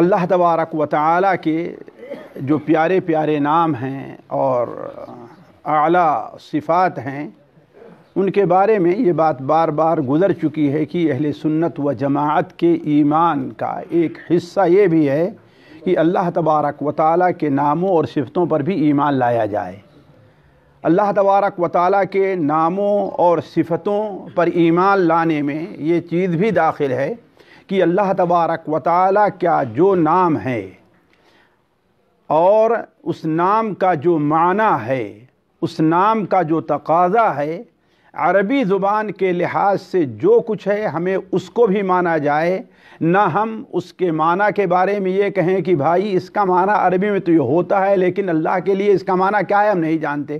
اللہ تبارک و تعالیٰ کے جو پیارے پیارے نام ہیں اور اعلیٰ صفات ہیں ان کے بارے میں یہ بات بار بار گزر چکی ہے کہ اہل سنت و جماعت کے ایمان کا ایک حصہ یہ بھی ہے کہ اللہ تبارک و تعالیٰ کے ناموں اور صفتوں پر بھی ایمان لایا جائے اللہ تبارک و تعالیٰ کے ناموں اور صفتوں پر ایمان لانے میں یہ چیز بھی داخل ہے کہ اللہ تبارک و تعالیٰ کا جو نام ہے اور اس نام کا جو معنی ہے اس نام کا جو تقاضا ہے عربی زبان کے لحاظ سے جو کچھ ہے ہمیں اس کو بھی مانا جائے نہ ہم اس کے معنی کے بارے میں یہ کہیں کہ بھائی اس کا معنی عربی میں تو یہ ہوتا ہے لیکن اللہ کے لیے اس کا معنی کیا ہے ہم نہیں جانتے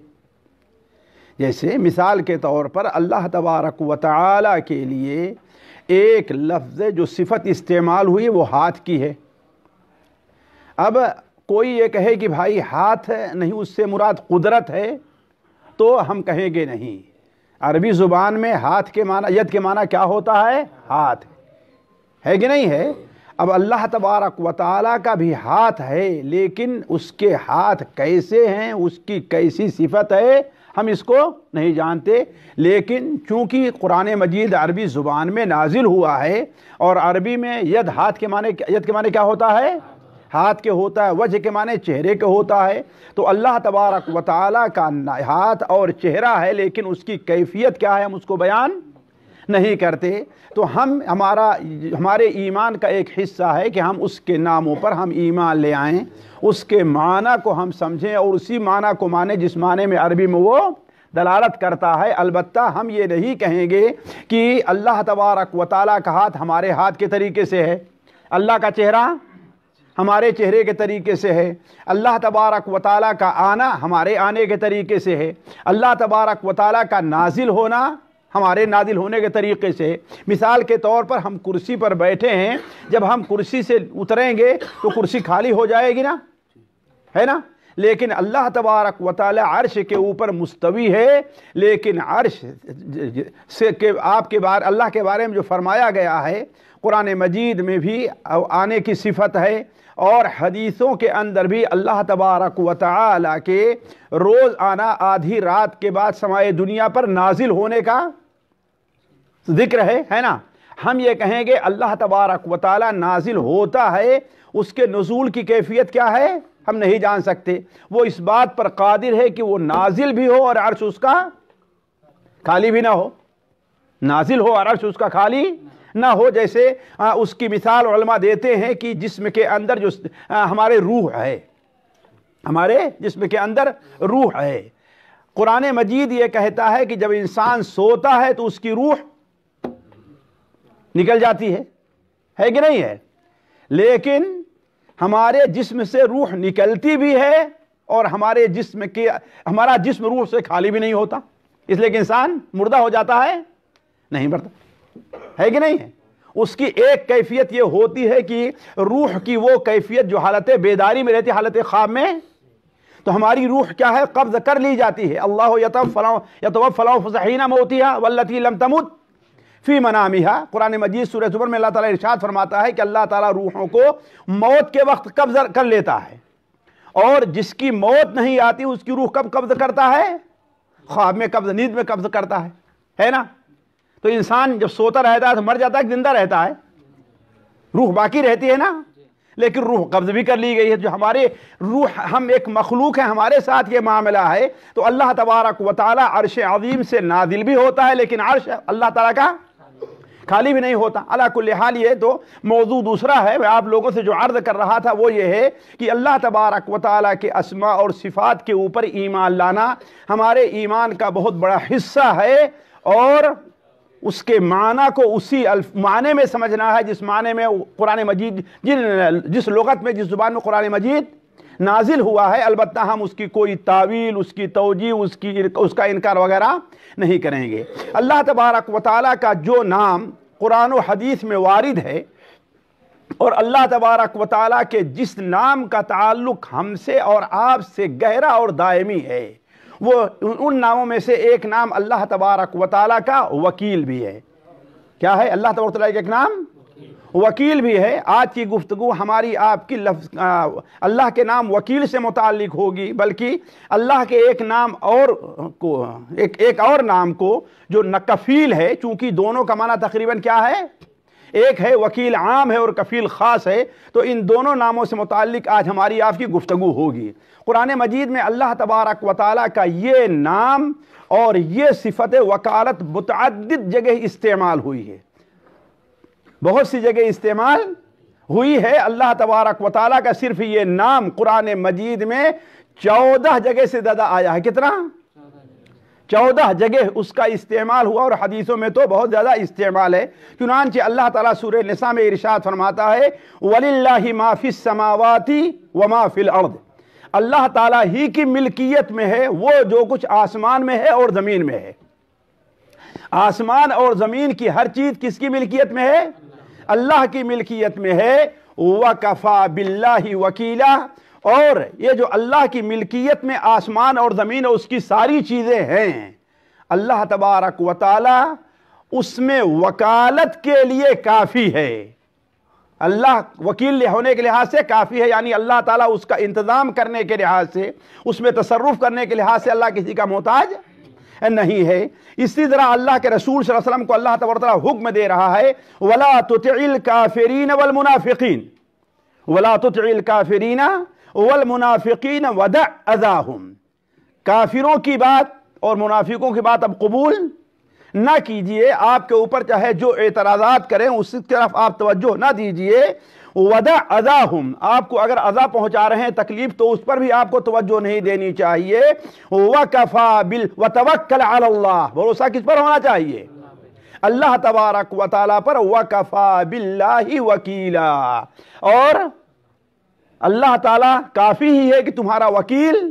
جیسے مثال کے طور پر اللہ تبارک و تعالیٰ کے لیے ایک لفظ جو صفت استعمال ہوئی وہ ہاتھ کی ہے اب کوئی یہ کہے کہ بھائی ہاتھ نہیں اس سے مراد قدرت ہے تو ہم کہیں گے نہیں عربی زبان میں ہاتھ کے معنی ید کے معنی کیا ہوتا ہے ہاتھ ہے کہ نہیں ہے اب اللہ تبارک و تعالیٰ کا بھی ہاتھ ہے لیکن اس کے ہاتھ کیسے ہیں اس کی کیسی صفت ہے ہم اس کو نہیں جانتے لیکن چونکہ قرآن مجید عربی زبان میں نازل ہوا ہے اور عربی میں ید ہاتھ کے معنی ید کے معنی کیا ہوتا ہے ہاتھ کے ہوتا ہے وجہ کے معنی چہرے کے ہوتا ہے تو اللہ تبارک و تعالیٰ کا ہاتھ اور چہرہ ہے لیکن اس کی کیفیت کیا ہے ہم اس کو بیان نہیں کرتے تو ہم ہمارا ہمارے ایمان کا ایک حصہ ہے کہ ہم اس کے ناموں پر ہم ایمان لے آئیں اس کے معنی کو ہم سمجھیں اور اسی معنی کو مانیں جس معنی میں عربی میں وہ دلالت کرتا ہے البتہ ہم یہ نہیں کہیں گے کہ اللہ تبارک و تعالیٰ کا ہاتھ ہمارے ہاتھ کے طریقے سے ہے اللہ کا چہرہ ہمارے چہرے کے طریقے سے ہے اللہ تبارک و تعالیٰ کا آنا ہمارے آنے کے طریقے سے ہے اللہ تبارک و تعالیٰ کا نازل ہونا ہمارے نادل ہونے کے طریقے سے مثال کے طور پر ہم کرسی پر بیٹھے ہیں جب ہم کرسی سے اتریں گے تو کرسی خالی ہو جائے گی نا ہے نا لیکن اللہ تبارک و تعالی عرش کے اوپر مستوی ہے لیکن عرش کے آپ کے بارے اللہ کے بارے میں جو فرمایا گیا ہے قرآن مجید میں بھی آنے کی صفت ہے اور حدیثوں کے اندر بھی اللہ تبارک و تعالی کے روز آنا آدھی رات کے بعد سمائے دنیا پر نازل ہونے کا ذکر ہے ہے نا ہم یہ کہیں گے اللہ تبارک و تعالی نازل ہوتا ہے اس کے نزول کی کیفیت کیا ہے ہم نہیں جان سکتے وہ اس بات پر قادر ہے کہ وہ نازل بھی ہو اور عرش اس کا خالی بھی نہ ہو نازل ہو اور عرش اس کا خالی نہ ہو جیسے اس کی مثال علماء دیتے ہیں کہ جسم کے اندر جو ہمارے روح ہے ہمارے جسم کے اندر روح ہے قرآن مجید یہ کہتا ہے کہ جب انسان سوتا ہے تو اس کی روح نکل جاتی ہے ہے کہ نہیں ہے لیکن ہمارے جسم سے روح نکلتی بھی ہے اور ہمارے جسم کی ہمارا جسم روح سے خالی بھی نہیں ہوتا اس لیے کہ انسان مردہ ہو جاتا ہے نہیں مردہ ہے کہ نہیں ہے اس کی ایک کیفیت یہ ہوتی ہے کہ روح کی وہ کیفیت جو حالت بیداری میں رہتی حالت خواب میں تو ہماری روح کیا ہے قبض کر لی جاتی ہے اللہ و فزحینہ فلاں واللتی فلاں تموت فی منامیہ قرآن مجید سورہ زبر میں اللہ تعالیٰ ارشاد فرماتا ہے کہ اللہ تعالیٰ روحوں کو موت کے وقت قبض کر لیتا ہے اور جس کی موت نہیں آتی اس کی روح کب قبض کرتا ہے خواب میں قبض نیند میں قبض کرتا ہے ہے نا تو انسان جب سوتا رہتا ہے تو مر جاتا ہے کہ زندہ رہتا ہے روح باقی رہتی ہے نا لیکن روح قبض بھی کر لی گئی ہے جو ہمارے روح ہم ایک مخلوق ہیں ہمارے ساتھ یہ معاملہ ہے تو اللہ تبارک و تعالیٰ عرش عظیم سے نازل بھی ہوتا ہے لیکن عرش اللہ تعالیٰ کا خالی بھی نہیں ہوتا اللہ کل حال یہ تو موضوع دوسرا ہے میں آپ لوگوں سے جو عرض کر رہا تھا وہ یہ ہے کہ اللہ تبارک و تعالیٰ کے اسماء اور صفات کے اوپر ایمان لانا ہمارے ایمان کا بہت بڑا حصہ ہے اور اس کے معنی کو اسی معنی میں سمجھنا ہے جس معنی میں قرآن مجید جن جس لغت میں جس زبان میں قرآن مجید نازل ہوا ہے البتہ ہم اس کی کوئی تعویل اس کی توجیہ اس کی اس کا انکار وغیرہ نہیں کریں گے اللہ تبارک و تعالیٰ کا جو نام قرآن و حدیث میں وارد ہے اور اللہ تبارک و تعالیٰ کے جس نام کا تعلق ہم سے اور آپ سے گہرا اور دائمی ہے وہ ان ناموں میں سے ایک نام اللہ تبارک و تعالیٰ کا وکیل بھی ہے کیا ہے اللہ تبارک و تعالیٰ کا ایک نام وکیل بھی ہے آج کی گفتگو ہماری آپ کی لفظ اللہ کے نام وکیل سے متعلق ہوگی بلکہ اللہ کے ایک نام اور کو ایک اور نام کو جو نکفیل ہے چونکہ دونوں کا معنی تقریباً کیا ہے ایک ہے وکیل عام ہے اور کفیل خاص ہے تو ان دونوں ناموں سے متعلق آج ہماری آپ کی گفتگو ہوگی قرآن مجید میں اللہ تبارک و تعالیٰ کا یہ نام اور یہ صفت وکالت متعدد جگہ استعمال ہوئی ہے بہت سی جگہ استعمال ہوئی ہے اللہ تبارک و تعالیٰ کا صرف یہ نام قرآن مجید میں چودہ جگہ سے زیادہ آیا ہے کتنا چودہ جگہ اس کا استعمال ہوا اور حدیثوں میں تو بہت زیادہ استعمال ہے چنانچہ اللہ تعالیٰ سورہ نساء میں ارشاد فرماتا ہے وَلِلَّهِ مَا فِي السَّمَاوَاتِ وَمَا فِي الْأَرْضِ اللہ تعالیٰ ہی کی ملکیت میں ہے وہ جو کچھ آسمان میں ہے اور زمین میں ہے آسمان اور زمین کی ہر چیز کس کی ملکیت میں ہے اللہ کی ملکیت میں ہے وَكَفَى بِاللَّهِ وَكِيلًا اور یہ جو اللہ کی ملکیت میں آسمان اور زمین اس کی ساری چیزیں ہیں اللہ تبارک و تعالی اس میں وکالت کے لیے کافی ہے اللہ وکیل ہونے کے لحاظ سے کافی ہے یعنی اللہ تعالیٰ اس کا انتظام کرنے کے لحاظ سے اس میں تصرف کرنے کے لحاظ سے اللہ کسی کا محتاج نہیں ہے اسی طرح اللہ کے رسول صلی اللہ علیہ وسلم کو اللہ تعالیٰ حکم دے رہا ہے وَلَا تُتِعِ الْكَافِرِينَ وَالْمُنَافِقِينَ وَلَا تُتِعِ الْكَافِرِينَ وَالْمُنَافِقِينَ وَدَعْ أَذَاهُمْ کافروں کی بات اور منافقوں کی بات اب قبول نہ کیجئے آپ کے اوپر چاہے جو اعتراضات کریں اس طرف آپ توجہ نہ دیجئے ودا ہوں آپ کو اگر ازا پہنچا رہے ہیں تکلیف تو اس پر بھی آپ کو توجہ نہیں دینی چاہیے وکفا بل وکل بھروسہ کس پر ہونا چاہیے اللہ تبارک و تعالیٰ پر وکفا بِاللَّهِ وکیلا اور اللہ تعالی کافی ہی ہے کہ تمہارا وکیل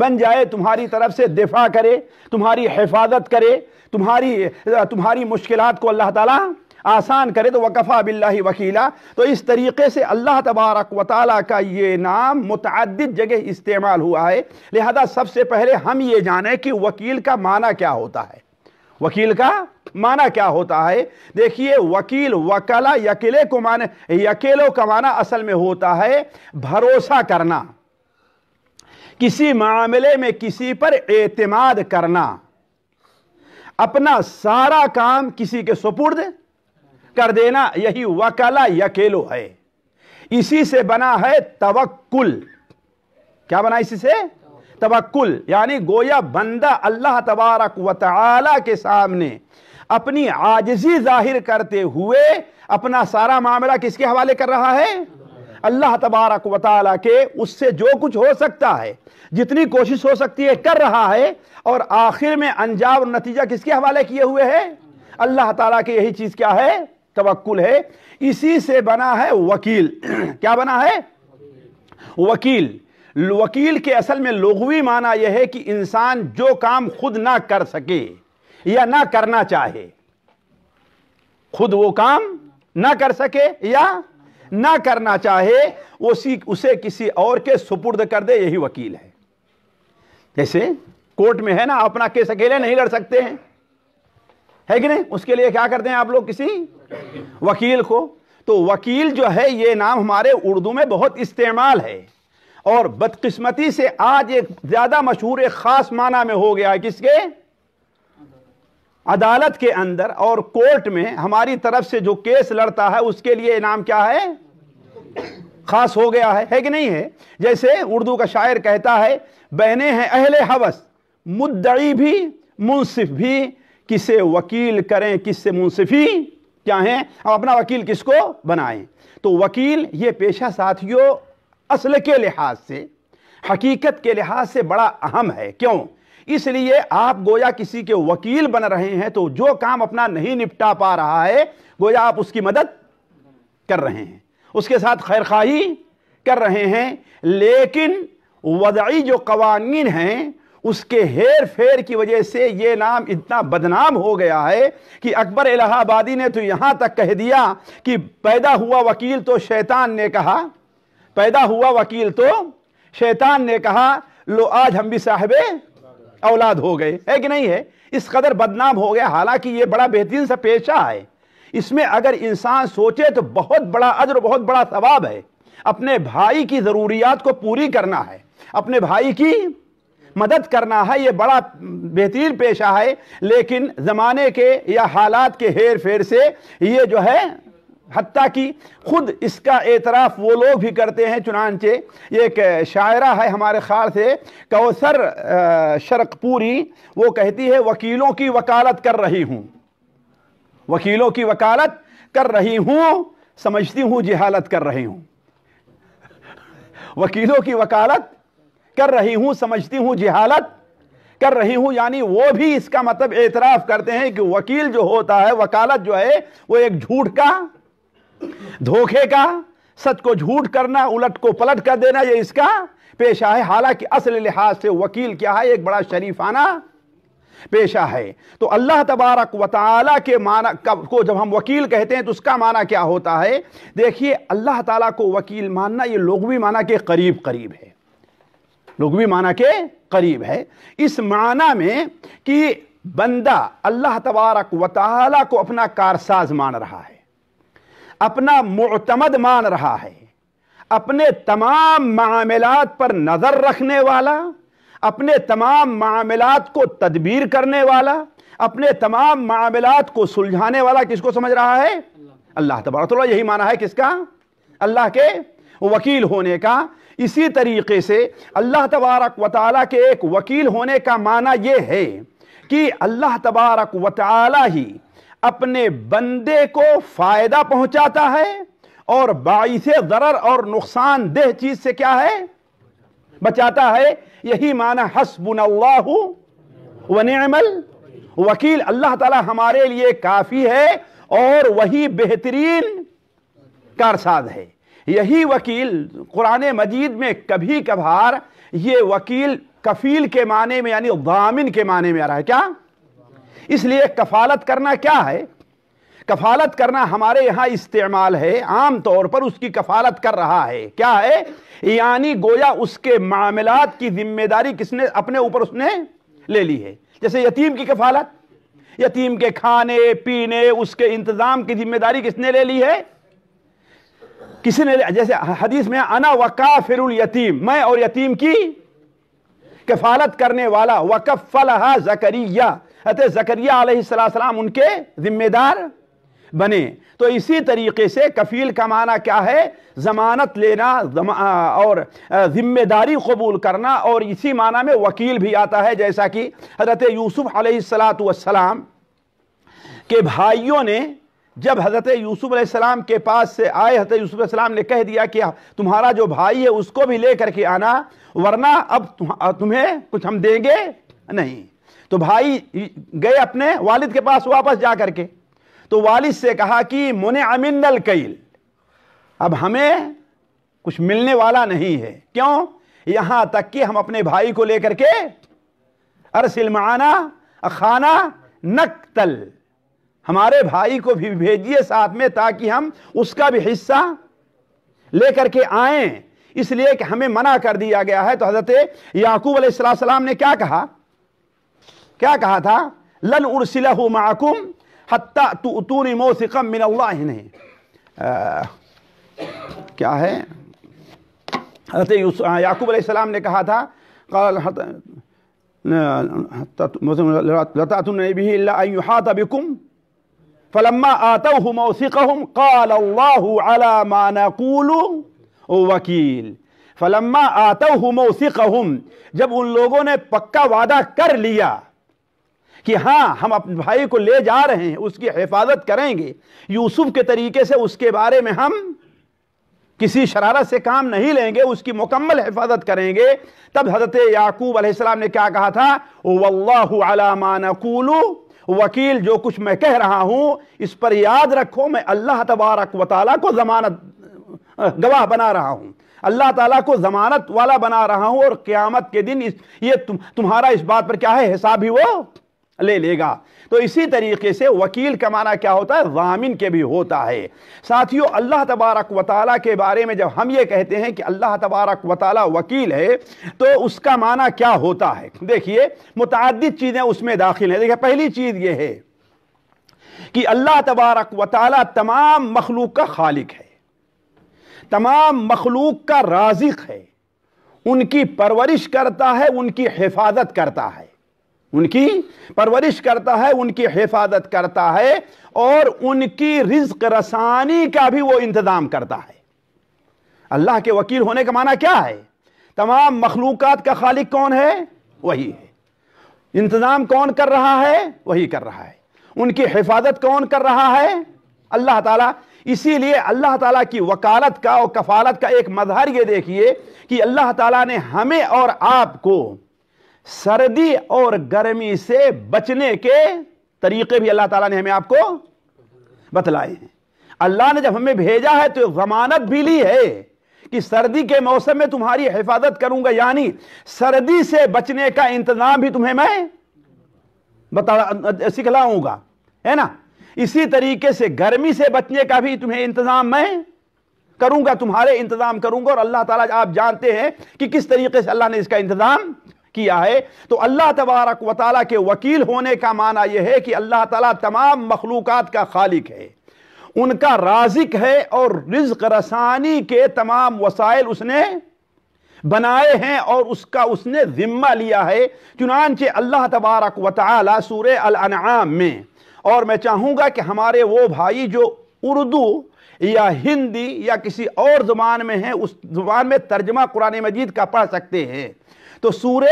بن جائے تمہاری طرف سے دفاع کرے تمہاری حفاظت کرے تمہاری تمہاری مشکلات کو اللہ تعالیٰ آسان کرے تو وَقَفَا بِاللَّهِ وکیلا تو اس طریقے سے اللہ تبارک و تعالیٰ کا یہ نام متعدد جگہ استعمال ہوا ہے لہذا سب سے پہلے ہم یہ جانیں کہ وکیل کا معنی کیا ہوتا ہے وکیل کا معنی کیا ہوتا ہے دیکھیے وکیل وکلا یکلے کو معنی یقیلوں کا معنی اصل میں ہوتا ہے بھروسہ کرنا کسی معاملے میں کسی پر اعتماد کرنا اپنا سارا کام کسی کے سپرد کر دینا یہی وکلا یکیلو ہے اسی سے بنا ہے توکل کیا بنا اسی سے توکل یعنی گویا بندہ اللہ تبارک و تعالی کے سامنے اپنی عاجزی ظاہر کرتے ہوئے اپنا سارا معاملہ کس کے حوالے کر رہا ہے اللہ تبارک و تعالیٰ کے اس سے جو کچھ ہو سکتا ہے جتنی کوشش ہو سکتی ہے کر رہا ہے اور آخر میں اور نتیجہ کس کے حوالے کیے ہوئے ہے اللہ تعالیٰ کی یہی چیز کیا ہے توکل ہے اسی سے بنا ہے وکیل کیا بنا ہے وکیل وکیل کے اصل میں لغوی معنی یہ ہے کہ انسان جو کام خود نہ کر سکے یا نہ کرنا چاہے خود وہ کام نہ کر سکے یا نہ کرنا چاہے اسے کسی اور کے سپرد کر دے یہی وکیل ہے جیسے کوٹ میں ہے نا اپنا کیس اکیلے نہیں لڑ سکتے ہیں ہے نہیں اس کے لیے کیا کرتے ہیں آپ لوگ کسی وکیل کو تو وکیل جو ہے یہ نام ہمارے اردو میں بہت استعمال ہے اور بدقسمتی سے آج ایک زیادہ مشہور ایک خاص معنی میں ہو گیا ہے کس کے عدالت کے اندر اور کورٹ میں ہماری طرف سے جو کیس لڑتا ہے اس کے لیے نام کیا ہے خاص ہو گیا ہے ہے کہ نہیں ہے جیسے اردو کا شاعر کہتا ہے بہنے ہیں اہل حوث مدعی بھی منصف بھی کسے وکیل کریں کس سے منصفی کیا ہیں ہم اپنا وکیل کس کو بنائیں تو وکیل یہ پیشہ ساتھیوں اصل کے لحاظ سے حقیقت کے لحاظ سے بڑا اہم ہے کیوں اس لیے آپ گویا کسی کے وکیل بن رہے ہیں تو جو کام اپنا نہیں نپٹا پا رہا ہے گویا آپ اس کی مدد کر رہے ہیں اس کے ساتھ خیرخواہی کر رہے ہیں لیکن وضعی جو قوانین ہیں اس کے ہیر پھیر کی وجہ سے یہ نام اتنا بدنام ہو گیا ہے کہ اکبر الہ آبادی نے تو یہاں تک کہہ دیا کہ پیدا ہوا وکیل تو شیطان نے کہا پیدا ہوا وکیل تو شیطان نے کہا لو آج ہم بھی صاحب اولاد ہو گئے ہے کہ نہیں ہے اس قدر بدنام ہو گیا حالانکہ یہ بڑا بہترین سا پیشہ ہے اس میں اگر انسان سوچے تو بہت بڑا عجر بہت بڑا ثواب ہے اپنے بھائی کی ضروریات کو پوری کرنا ہے اپنے بھائی کی مدد کرنا ہے یہ بڑا بہترین پیشہ ہے لیکن زمانے کے یا حالات کے ہیر پھیر سے یہ جو ہے حتیٰ کی خود اس کا اعتراف وہ لوگ بھی کرتے ہیں چنانچہ یہ ایک شاعرہ ہے ہمارے خیال سے کوثر شرق پوری وہ کہتی ہے وکیلوں کی وکالت کر رہی ہوں وکیلوں کی وکالت کر رہی ہوں سمجھتی ہوں جہالت کر رہی ہوں وکیلوں کی وکالت کر رہی ہوں سمجھتی ہوں جہالت کر رہی ہوں یعنی وہ بھی اس کا مطلب اعتراف کرتے ہیں کہ وکیل جو ہوتا ہے وکالت جو ہے وہ ایک جھوٹ کا دھوکے کا سچ کو جھوٹ کرنا الٹ کو پلٹ کر دینا یہ اس کا پیشہ ہے حالانکہ اصل لحاظ سے وکیل کیا ہے ایک بڑا شریفانہ پیشہ ہے تو اللہ تبارک و تعالیٰ کے معنی کو جب ہم وکیل کہتے ہیں تو اس کا معنی کیا ہوتا ہے دیکھیے اللہ تعالیٰ کو وکیل ماننا یہ لوگوی معنی کے قریب قریب ہے لغوی معنی کے قریب ہے اس معنی میں کہ بندہ اللہ تبارک و تعالیٰ کو اپنا کارساز مان رہا ہے اپنا معتمد مان رہا ہے اپنے تمام معاملات پر نظر رکھنے والا اپنے تمام معاملات کو تدبیر کرنے والا اپنے تمام معاملات کو سلجھانے والا کس کو سمجھ رہا ہے اللہ تبارک تعالیٰ یہی معنی ہے کس کا اللہ کے وکیل ہونے کا اسی طریقے سے اللہ تبارک و تعالیٰ کے ایک وکیل ہونے کا معنی یہ ہے کہ اللہ تبارک و تعالیٰ ہی اپنے بندے کو فائدہ پہنچاتا ہے اور باعث ضرر اور نقصان دہ چیز سے کیا ہے بچاتا ہے یہی معنی حسبن اللہ و نعمل وکیل اللہ تعالیٰ ہمارے لیے کافی ہے اور وہی بہترین کارساز ہے یہی وکیل قرآن مجید میں کبھی کبھار یہ وکیل کفیل کے معنی میں یعنی ضامن کے معنی میں آ رہا ہے کیا اس لیے کفالت کرنا کیا ہے کفالت کرنا ہمارے یہاں استعمال ہے عام طور پر اس کی کفالت کر رہا ہے کیا ہے یعنی گویا اس کے معاملات کی ذمہ داری کس نے اپنے اوپر اس نے لے لی ہے جیسے یتیم کی کفالت یتیم کے کھانے پینے اس کے انتظام کی ذمہ داری کس نے لے لی ہے کسی نے جیسے حدیث میں انا وکافر الیتیم میں اور یتیم کی کفالت کرنے والا وکفلہ زکریہ زکریہ علیہ السلام ان کے ذمہ دار بنے تو اسی طریقے سے کفیل کا معنی کیا ہے ضمانت لینا اور ذمہ داری قبول کرنا اور اسی معنی میں وکیل بھی آتا ہے جیسا کہ حضرت یوسف علیہ السلام کے بھائیوں نے جب حضرت یوسف علیہ السلام کے پاس سے آئے حضرت یوسف علیہ السلام نے کہہ دیا کہ تمہارا جو بھائی ہے اس کو بھی لے کر کے آنا ورنہ اب تمہیں کچھ ہم دیں گے نہیں تو بھائی گئے اپنے والد کے پاس واپس جا کر کے تو والد سے کہا کہ منع من القیل اب ہمیں کچھ ملنے والا نہیں ہے کیوں یہاں تک کہ ہم اپنے بھائی کو لے کر کے ارسل معانا خانہ نقتل ہمارے بھائی کو بھی بھیجیے ساتھ میں تاکہ ہم اس کا بھی حصہ لے کر کے آئیں اس لیے کہ ہمیں منع کر دیا گیا ہے تو حضرت یعقوب علیہ السلام نے کیا کہا کیا کہا تھا لن ارسلہ حتی من نہیں کیا ہے حضرت یعقوب علیہ السلام نے کہا تھا فلما قال على ما نقول وکیل فلما آتوه موثقهم جب ان لوگوں نے پکا وعدہ کر لیا کہ ہاں ہم اپنے بھائی کو لے جا رہے ہیں اس کی حفاظت کریں گے یوسف کے طریقے سے اس کے بارے میں ہم کسی شرارت سے کام نہیں لیں گے اس کی مکمل حفاظت کریں گے تب حضرت یعقوب علیہ السلام نے کیا کہا تھا وَاللَّهُ عَلَى مَا نَقُولُ وکیل جو کچھ میں کہہ رہا ہوں اس پر یاد رکھو میں اللہ تبارک و تعالیٰ کو ضمانت گواہ بنا رہا ہوں اللہ تعالیٰ کو ضمانت والا بنا رہا ہوں اور قیامت کے دن یہ تمہارا اس بات پر کیا ہے حساب ہی وہ لے لے گا تو اسی طریقے سے وکیل کا معنی کیا ہوتا ہے ضامن کے بھی ہوتا ہے ساتھیو اللہ تبارک و تعالیٰ کے بارے میں جب ہم یہ کہتے ہیں کہ اللہ تبارک و تعالیٰ وکیل ہے تو اس کا معنی کیا ہوتا ہے دیکھیے متعدد چیزیں اس میں داخل ہیں دیکھیں پہلی چیز یہ ہے کہ اللہ تبارک و تعالیٰ تمام مخلوق کا خالق ہے تمام مخلوق کا رازق ہے ان کی پرورش کرتا ہے ان کی حفاظت کرتا ہے ان کی پرورش کرتا ہے ان کی حفاظت کرتا ہے اور ان کی رزق رسانی کا بھی وہ انتظام کرتا ہے اللہ کے وکیل ہونے کا معنی کیا ہے تمام مخلوقات کا خالق کون ہے وہی ہے انتظام کون کر رہا ہے وہی کر رہا ہے ان کی حفاظت کون کر رہا ہے اللہ تعالیٰ اسی لیے اللہ تعالیٰ کی وکالت کا اور کفالت کا ایک مظہر یہ دیکھیے کہ اللہ تعالیٰ نے ہمیں اور آپ کو سردی اور گرمی سے بچنے کے طریقے بھی اللہ تعالیٰ نے ہمیں آپ کو بتلائے ہیں اللہ نے جب ہمیں بھیجا ہے تو ضمانت بھی لی ہے کہ سردی کے موسم میں تمہاری حفاظت کروں گا یعنی سردی سے بچنے کا انتظام بھی تمہیں میں سکھلاؤں گا ہے نا اسی طریقے سے گرمی سے بچنے کا بھی تمہیں انتظام میں کروں گا تمہارے انتظام کروں گا اور اللہ تعالیٰ آپ جانتے ہیں کہ کس طریقے سے اللہ نے اس کا انتظام کیا ہے تو اللہ تبارک و تعالیٰ کے وکیل ہونے کا معنی یہ ہے کہ اللہ تعالیٰ تمام مخلوقات کا خالق ہے ان کا رازق ہے اور رزق رسانی کے تمام وسائل اس نے بنائے ہیں اور اس کا اس نے ذمہ لیا ہے چنانچہ اللہ تبارک و تعالیٰ سورہ الانعام میں اور میں چاہوں گا کہ ہمارے وہ بھائی جو اردو یا ہندی یا کسی اور زبان میں ہیں اس زبان میں ترجمہ قرآن مجید کا پڑھ سکتے ہیں تو سورہ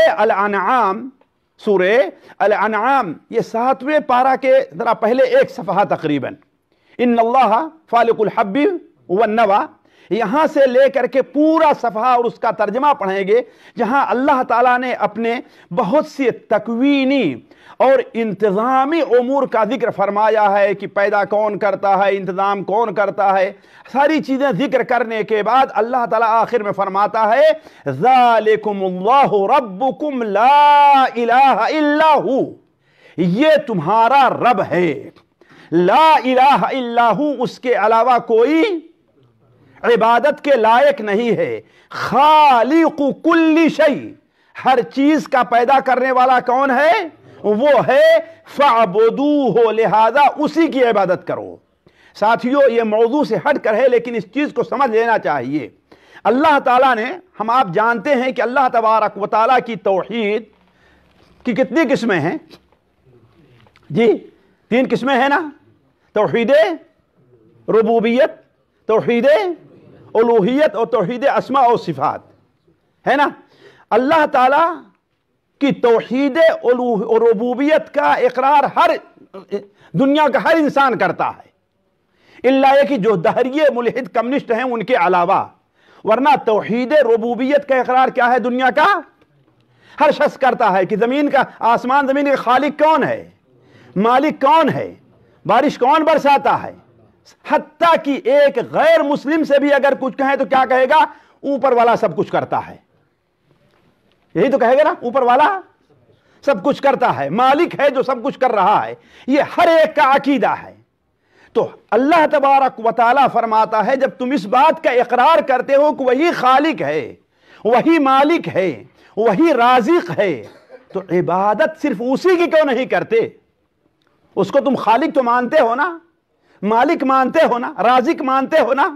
سورہ الانعام الانعام یہ ساتویں پارا کے ذرا پہلے ایک صفحہ تقریباً ان اللہ فالق الحب والنوا یہاں سے لے کر کے پورا صفحہ اور اس کا ترجمہ پڑھیں گے جہاں اللہ تعالیٰ نے اپنے بہت سی تکوینی اور انتظامی امور کا ذکر فرمایا ہے کہ پیدا کون کرتا ہے انتظام کون کرتا ہے ساری چیزیں ذکر کرنے کے بعد اللہ تعالیٰ آخر میں فرماتا ہے ذالکم اللہ ربکم لا الہ الا ہو یہ تمہارا رب ہے لا الہ الا ہو اس کے علاوہ کوئی عبادت کے لائق نہیں ہے خالق کل شئی ہر چیز کا پیدا کرنے والا کون ہے وہ ہے فدو لہذا اسی کی عبادت کرو ساتھیوں یہ موضوع سے ہٹ کر ہے لیکن اس چیز کو سمجھ لینا چاہیے اللہ تعالیٰ نے ہم آپ جانتے ہیں کہ اللہ تبارک و تعالیٰ کی توحید کی کتنی قسمیں ہیں جی تین قسمیں ہیں نا توحید ربوبیت توحید الوحیت اور توحید اسماء اور صفات ہے نا اللہ تعالیٰ توحید ربوبیت کا اقرار ہر دنیا کا ہر انسان کرتا ہے اللہ یہ کہ جو دہریے ملحد کمیونسٹ ہیں ان کے علاوہ ورنہ توحید ربوبیت کا اقرار کیا ہے دنیا کا ہر شخص کرتا ہے کہ زمین کا آسمان زمین کا خالق کون ہے مالک کون ہے بارش کون برساتا ہے حتیٰ کہ ایک غیر مسلم سے بھی اگر کچھ کہیں تو کیا کہے گا اوپر والا سب کچھ کرتا ہے یہی تو کہے گا نا اوپر والا سب کچھ کرتا ہے مالک ہے جو سب کچھ کر رہا ہے یہ ہر ایک کا عقیدہ ہے تو اللہ تبارک و تعالیٰ فرماتا ہے جب تم اس بات کا اقرار کرتے ہو کہ وہی خالق ہے وہی مالک ہے وہی رازق ہے تو عبادت صرف اسی کی کیوں نہیں کرتے اس کو تم خالق تو مانتے ہو نا مالک مانتے ہو نا رازق مانتے ہو نا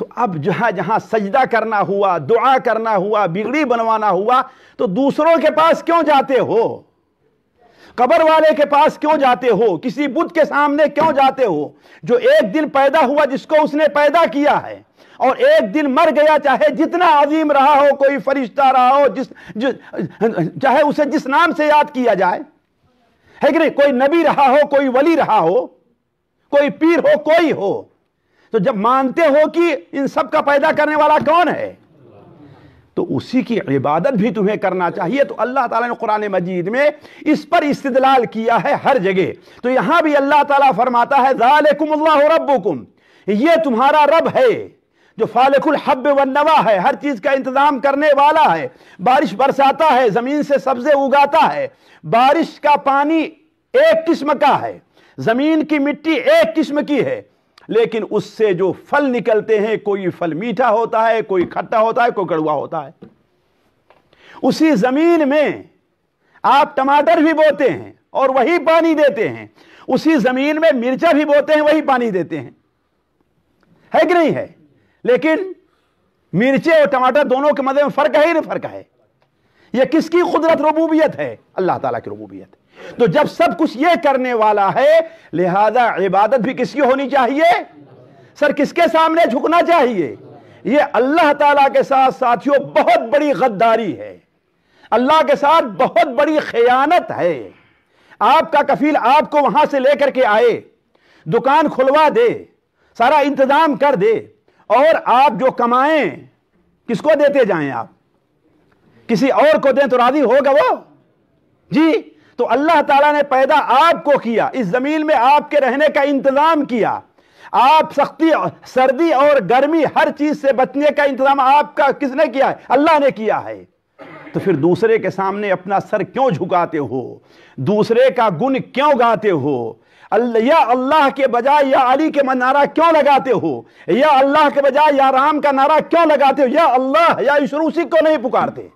تو اب جہاں جہاں سجدہ کرنا ہوا دعا کرنا ہوا بگڑی بنوانا ہوا تو دوسروں کے پاس کیوں جاتے ہو قبر والے کے پاس کیوں جاتے ہو کسی بدھ کے سامنے کیوں جاتے ہو جو ایک دن پیدا ہوا جس کو اس نے پیدا کیا ہے اور ایک دن مر گیا چاہے جتنا عظیم رہا ہو کوئی فرشتہ رہا ہو جس جس چاہے اسے جس نام سے یاد کیا جائے ہے کہ نہیں کوئی نبی رہا ہو کوئی ولی رہا ہو کوئی پیر ہو کوئی ہو تو جب مانتے ہو کہ ان سب کا پیدا کرنے والا کون ہے تو اسی کی عبادت بھی تمہیں کرنا چاہیے تو اللہ تعالیٰ نے قرآن مجید میں اس پر استدلال کیا ہے ہر جگہ تو یہاں بھی اللہ تعالیٰ فرماتا ہے ذالکم اللہ ربکم یہ تمہارا رب ہے جو فالق الحب والنوا ہے ہر چیز کا انتظام کرنے والا ہے بارش برساتا ہے زمین سے سبزے اگاتا ہے بارش کا پانی ایک قسم کا ہے زمین کی مٹی ایک قسم کی ہے لیکن اس سے جو پھل نکلتے ہیں کوئی پھل میٹھا ہوتا ہے کوئی کھٹا ہوتا ہے کوئی کڑوا ہوتا ہے اسی زمین میں آپ ٹماٹر بھی بوتے ہیں اور وہی پانی دیتے ہیں اسی زمین میں مرچا بھی بوتے ہیں وہی پانی دیتے ہیں ہے کہ نہیں ہے لیکن مرچے اور ٹماٹر دونوں کے مدد میں فرق ہے ہی نہیں فرق ہے یہ کس کی قدرت ربوبیت ہے اللہ تعالیٰ کی ربوبیت ہے تو جب سب کچھ یہ کرنے والا ہے لہذا عبادت بھی کس کی ہونی چاہیے سر کس کے سامنے جھکنا چاہیے یہ اللہ تعالیٰ کے ساتھ ساتھیوں بہت بڑی غداری ہے اللہ کے ساتھ بہت بڑی خیانت ہے آپ کا کفیل آپ کو وہاں سے لے کر کے آئے دکان کھلوا دے سارا انتظام کر دے اور آپ جو کمائیں کس کو دیتے جائیں آپ کسی اور کو دیں تو راضی ہوگا وہ جی تو اللہ تعالیٰ نے پیدا آپ کو کیا اس زمین میں آپ کے رہنے کا انتظام کیا آپ سختی سردی اور گرمی ہر چیز سے بچنے کا انتظام آپ کا کس نے نے کیا کیا ہے ہے اللہ تو پھر دوسرے کے سامنے اپنا سر کیوں جھکاتے ہو دوسرے کا گن کیوں گاتے ہو یا اللہ کے بجائے یا علی کے نعرہ کیوں لگاتے ہو یا اللہ کے بجائے یا رام کا نعرہ کیوں لگاتے ہو یا اللہ یا کو نہیں پکارتے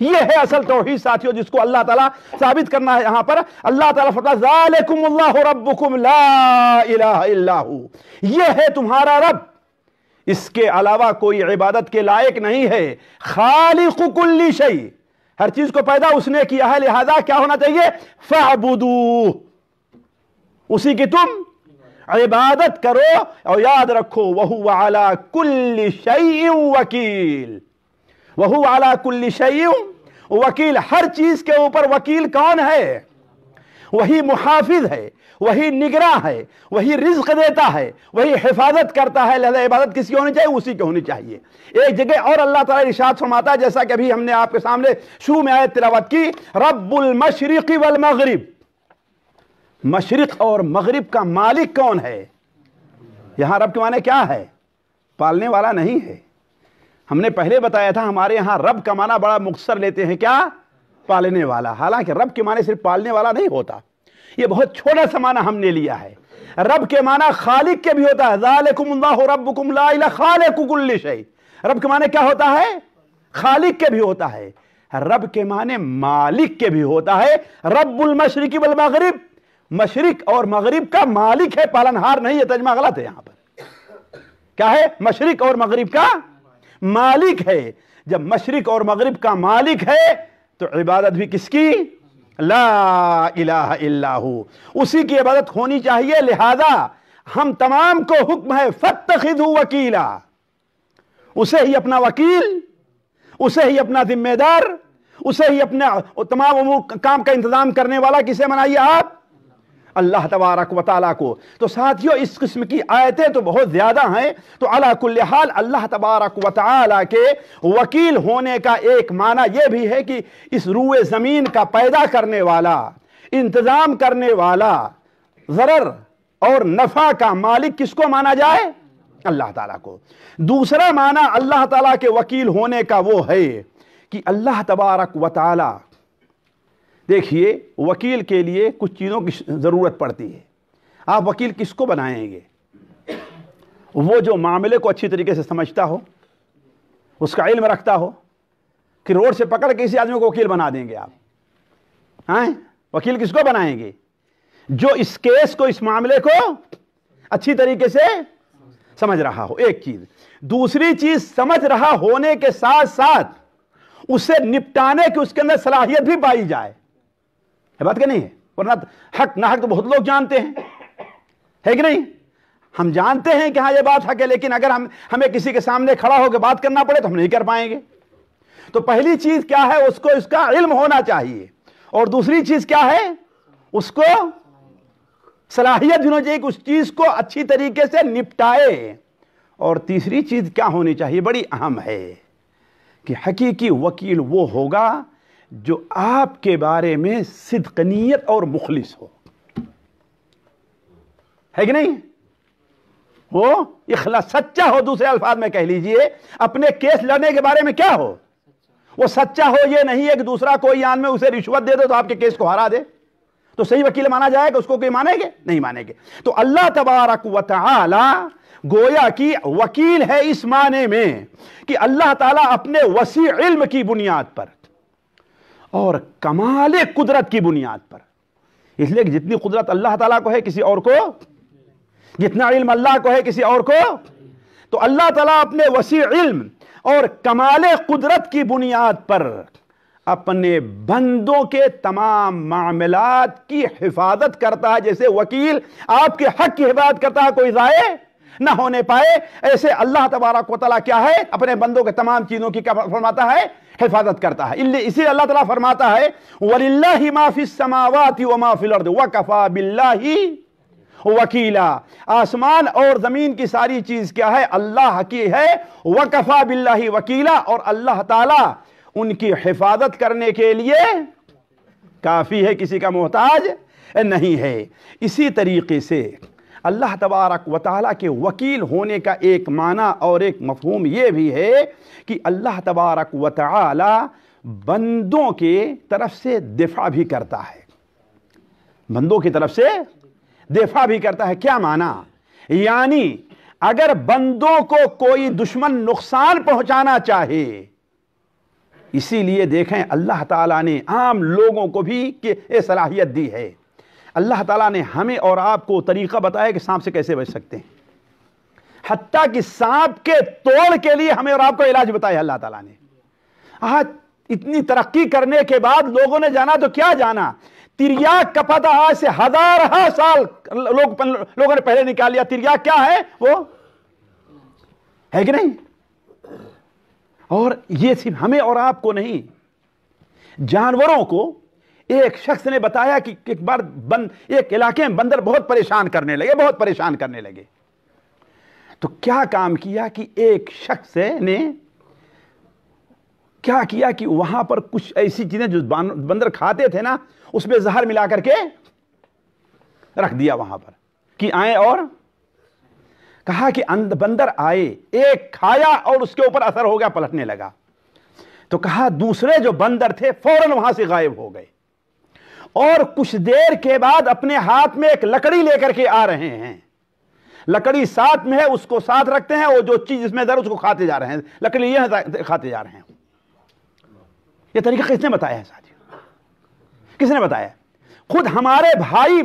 یہ ہے اصل توحید ساتھیوں جس کو اللہ تعالیٰ ثابت کرنا ہے یہاں پر اللہ تعالیٰ ذالکم اللہ ربکم لا الہ الا ہو یہ ہے تمہارا رب اس کے علاوہ کوئی عبادت کے لائق نہیں ہے خالق کلی شئی ہر چیز کو پیدا اس نے کیا ہے لہذا کیا ہونا چاہیے فعبدو اسی کی تم عبادت کرو اور یاد رکھو وہ كُلِّ شَيْءٍ وَكِيلٍ وکیل ہر چیز کے اوپر وکیل کون ہے وہی محافظ ہے وہی نگراں ہے وہی رزق دیتا ہے وہی حفاظت کرتا ہے لہذا عبادت کسی ہونے ہونی چاہیے اسی کی ہونی چاہیے ایک جگہ اور اللہ تعالیٰ رشاد فرماتا ہے جیسا کہ ابھی ہم نے آپ کے سامنے شروع میں آئے تلاوت کی رب المشرق والمغرب مشرق اور مغرب کا مالک کون ہے یہاں رب کے معنی کیا ہے پالنے والا نہیں ہے ہم نے پہلے بتایا تھا ہمارے یہاں رب کا معنی بڑا مختصر لیتے ہیں کیا پالنے والا حالانکہ رب کے معنی صرف پالنے والا نہیں ہوتا یہ بہت چھوٹا سا معنی ہم نے لیا ہے رب کے معنی خالق کے بھی ہوتا ہے خالق کے بھی ہوتا ہے رب کے معنی مالک کے بھی ہوتا ہے رب المشرقی والمغرب مشرق اور مغرب کا مالک ہے پالنہار نہیں ہے تجمہ غلط ہے یہاں پر کیا ہے مشرق اور مغرب کا مالک ہے جب مشرق اور مغرب کا مالک ہے تو عبادت بھی کس کی لا الہ الا ہو اسی کی عبادت ہونی چاہیے لہذا ہم تمام کو حکم ہے فتخذو وکیلا اسے ہی اپنا وکیل اسے ہی اپنا ذمہ دار اسے ہی اپنا تمام کام کا انتظام کرنے والا کسے منائیے آپ اللہ تبارک و تعالیٰ کو تو ساتھیوں اس قسم کی آیتیں تو بہت زیادہ ہیں تو علا کل حال اللہ تبارک و تعالیٰ کے وکیل ہونے کا ایک معنی یہ بھی ہے کہ اس روئے زمین کا پیدا کرنے والا انتظام کرنے والا ضرر اور نفع کا مالک کس کو مانا جائے اللہ تعالیٰ کو دوسرا معنی اللہ تعالیٰ کے وکیل ہونے کا وہ ہے کہ اللہ تبارک و تعالیٰ دیکھیے وکیل کے لیے کچھ چیزوں کی ضرورت پڑتی ہے آپ وکیل کس کو بنائیں گے وہ جو معاملے کو اچھی طریقے سے سمجھتا ہو اس کا علم رکھتا ہو کہ روڈ سے پکڑ کے کسی آدمی کو وکیل بنا دیں گے آپ ہاں وکیل کس کو بنائیں گے جو اس کیس کو اس معاملے کو اچھی طریقے سے سمجھ رہا ہو ایک چیز دوسری چیز سمجھ رہا ہونے کے ساتھ ساتھ اسے نپٹانے کی اس کے اندر صلاحیت بھی پائی جائے ہے بات کہ نہیں ہے ورنہ حق حق نہ تو بہت لوگ جانتے ہیں ہے کہ نہیں ہم جانتے ہیں کہ ہاں یہ بات حق ہے لیکن اگر ہمیں کسی کے سامنے کھڑا ہو کے بات کرنا پڑے تو ہم نہیں کر پائیں گے تو پہلی چیز کیا ہے اس اس کو کا علم ہونا چاہیے اور دوسری چیز کیا ہے اس کو صلاحیت کہ اس چیز کو اچھی طریقے سے نپٹائے اور تیسری چیز کیا ہونی چاہیے بڑی اہم ہے کہ حقیقی وکیل وہ ہوگا جو آپ کے بارے میں صدقنیت اور مخلص ہو ہے کہ نہیں ہو سچا ہو دوسرے الفاظ میں کہہ لیجئے اپنے کیس لڑنے کے بارے میں کیا ہو وہ سچا ہو یہ نہیں ہے کہ دوسرا کوئی آن میں اسے رشوت دے دو تو آپ کے کیس کو ہرا دے تو صحیح وکیل مانا جائے گا اس کو کوئی مانے گے نہیں مانے گے تو اللہ تبارک و تعالی گویا کی وکیل ہے اس معنی میں کہ اللہ تعالیٰ اپنے وسیع علم کی بنیاد پر اور کمال قدرت کی بنیاد پر اس لیے کہ جتنی قدرت اللہ تعالیٰ کو ہے کسی اور کو جتنا علم اللہ کو ہے کسی اور کو تو اللہ تعالیٰ اپنے وسیع علم اور کمال قدرت کی بنیاد پر اپنے بندوں کے تمام معاملات کی حفاظت کرتا ہے جیسے وکیل آپ کے حق کی حفاظت کرتا ہے کوئی ضائع نہ ہونے پائے ایسے اللہ تبارک و تعالیٰ کیا ہے اپنے بندوں کے تمام چیزوں کی کیا فرماتا ہے حفاظت کرتا ہے اسی اللہ تعالیٰ فرماتا ہے وَلِلَّهِ مَا فِي السَّمَاوَاتِ وَمَا فِي الْأَرْضِ وَكَفَا بِاللَّهِ وَكِيلًا آسمان اور زمین کی ساری چیز کیا ہے اللہ کی ہے وَكَفَا بِاللَّهِ وَكِيلًا اور اللہ تعالیٰ ان کی حفاظت کرنے کے لیے کافی ہے کسی کا محتاج نہیں ہے اسی طریقے سے اللہ تبارک و تعالیٰ کے وکیل ہونے کا ایک معنی اور ایک مفہوم یہ بھی ہے کہ اللہ تبارک و تعالیٰ بندوں کے طرف سے دفاع بھی کرتا ہے بندوں کی طرف سے دفاع بھی کرتا ہے کیا معنی یعنی اگر بندوں کو کوئی دشمن نقصان پہنچانا چاہے اسی لیے دیکھیں اللہ تعالیٰ نے عام لوگوں کو بھی کہ یہ صلاحیت دی ہے اللہ تعالیٰ نے ہمیں اور آپ کو طریقہ بتایا کہ سانپ سے کیسے بچ سکتے ہیں حتیٰ کہ سانپ کے توڑ کے لیے ہمیں اور آپ کو علاج بتایا اللہ تعالیٰ نے اتنی ترقی کرنے کے بعد لوگوں نے جانا تو کیا جانا تریاک کا پتہ آج سے ہزار سال لوگ لوگوں نے پہلے نکال لیا تریاک کیا ہے وہ ہے کہ نہیں اور یہ صرف ہمیں اور آپ کو نہیں جانوروں کو ایک شخص نے بتایا کہ ایک علاقے میں بندر بہت پریشان کرنے لگے بہت پریشان کرنے لگے تو کیا کام کیا کہ ایک شخص نے کیا کیا کہ وہاں پر کچھ ایسی چیزیں جو بندر کھاتے تھے نا اس میں زہر ملا کر کے رکھ دیا وہاں پر کہ آئیں اور کہا کہ بندر آئے ایک کھایا اور اس کے اوپر اثر ہو گیا پلٹنے لگا تو کہا دوسرے جو بندر تھے فوراً وہاں سے غائب ہو گئے اور کچھ دیر کے بعد اپنے ہاتھ میں ایک لکڑی لے کر کے آ رہے ہیں لکڑی ساتھ میں ہے اس کو ساتھ رکھتے ہیں اور جو چیز اس میں در اس کو کھاتے جا رہے ہیں لکڑی یہ کھاتے جا رہے ہیں یہ طریقہ کس نے بتایا ہے ساتھی کس نے بتایا خود ہمارے بھائی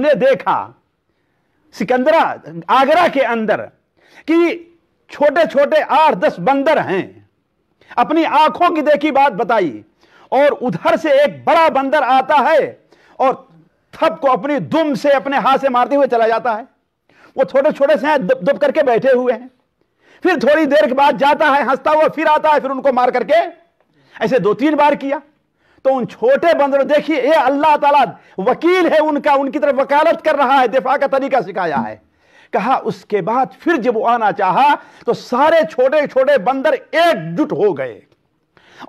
نے دیکھا سکندرہ آگرہ کے اندر کہ چھوٹے چھوٹے آٹھ دس بندر ہیں اپنی آنکھوں کی دیکھی بات بتائی اور ادھر سے ایک بڑا بندر آتا ہے اور تھپ کو اپنی دم سے اپنے سے سے مارتے ہوئے چلا جاتا ہے وہ ہیں دب دب کر کے بیٹھے ہوئے ہیں پھر تھوڑی دیر کے بعد جاتا ہے ہنستا ہوا پھر پھر آتا ہے ان کو مار کر کے ایسے دو تین بار کیا تو ان چھوٹے بندروں دیکھیے اللہ تعالیٰ وکیل ہے ان کا ان کی طرف وکالت کر رہا ہے دفاع کا طریقہ سکھایا ہے کہا اس کے بعد پھر جب وہ آنا چاہا تو سارے چھوٹے چھوٹے بندر ایک جٹ ہو گئے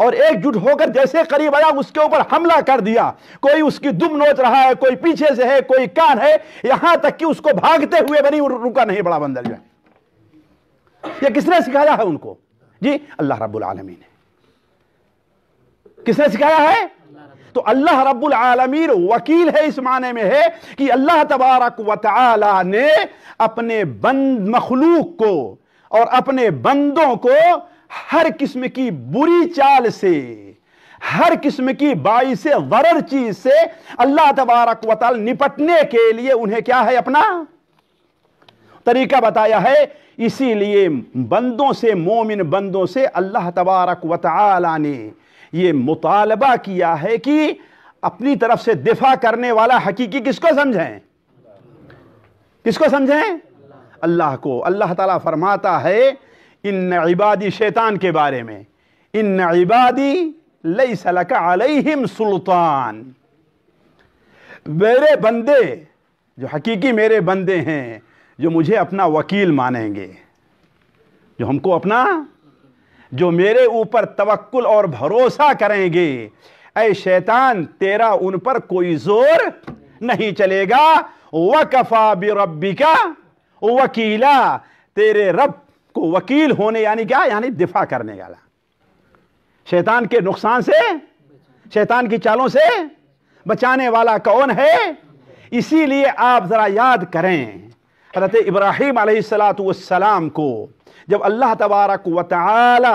اور ایک جٹ ہو کر جیسے قریب آیا اس کے اوپر حملہ کر دیا کوئی اس کی دم نوچ رہا ہے کوئی پیچھے سے ہے کوئی کان ہے یہاں تک کہ اس کو بھاگتے ہوئے نہیں بڑا بندر یہ کس نے سکھایا ہے ان کو جی اللہ رب العالمین ہے کس نے سکھایا تو اللہ رب العالمین وکیل ہے اس معنی میں ہے کہ اللہ تبارک و تعالی نے اپنے بند مخلوق کو اور اپنے بندوں کو ہر قسم کی بری چال سے ہر قسم کی باعث ورر چیز سے اللہ تبارک و تعالی نپٹنے کے لیے انہیں کیا ہے اپنا طریقہ بتایا ہے اسی لیے بندوں سے مومن بندوں سے اللہ تبارک و تعالی نے یہ مطالبہ کیا ہے کہ اپنی طرف سے دفاع کرنے والا حقیقی کس کو سمجھیں کس کو سمجھیں اللہ کو اللہ تعالیٰ فرماتا ہے ان عبادی شیطان کے بارے میں ان عبادی لیس علیہم سلطان میرے بندے جو حقیقی میرے بندے ہیں جو مجھے اپنا وکیل مانیں گے جو ہم کو اپنا جو میرے اوپر توکل اور بھروسہ کریں گے اے شیطان تیرا ان پر کوئی زور نہیں چلے گا وَكَفَا بِرَبِّكَ وَكِيلًا تیرے رب کو وکیل ہونے یعنی کیا یعنی دفاع کرنے والا شیطان کے نقصان سے شیطان کی چالوں سے بچانے والا کون ہے اسی لیے آپ ذرا یاد کریں حضرت ابراہیم علیہ السلام والسلام کو جب اللہ تبارک و تعالی